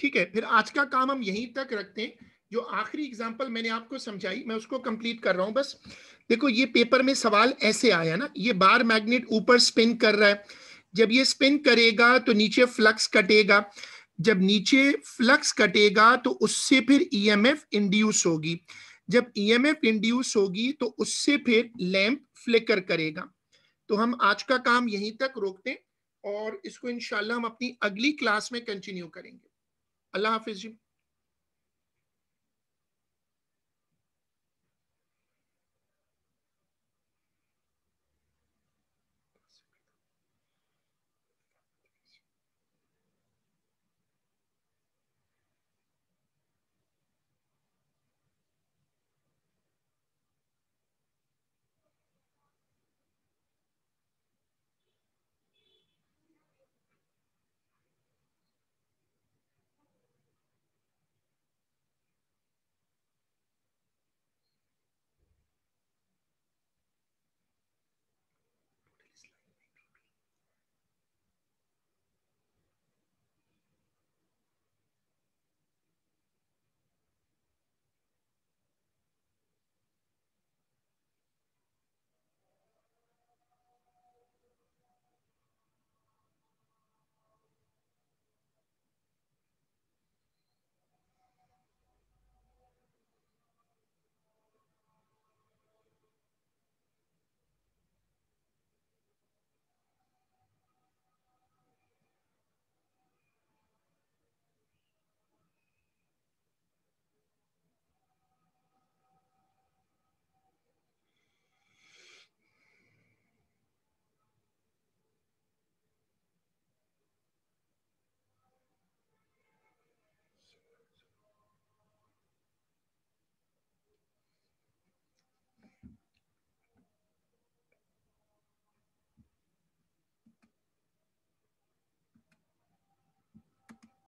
ठीक है फिर आज का काम हम यहीं तक रखते हैं जो आखिरी एग्जाम्पल मैंने आपको समझाई मैं उसको कंप्लीट कर रहा हूं बस देखो ये पेपर में सवाल ऐसे आया ना ये बार मैग्नेट ऊपर स्पिन कर रहा है जब ये स्पिन करेगा तो नीचे फ्लक्स कटेगा जब नीचे फ्लक्स कटेगा तो उससे फिर ईएमएफ e इंड्यूस होगी जब ईएमएफ e इंड्यूस होगी तो उससे फिर लैंप फ्लिकर करेगा तो हम आज का काम यहीं तक रोकते हैं और इसको इंशाल्लाह हम अपनी अगली क्लास में कंटिन्यू करेंगे अल्लाह हाफिज़ जी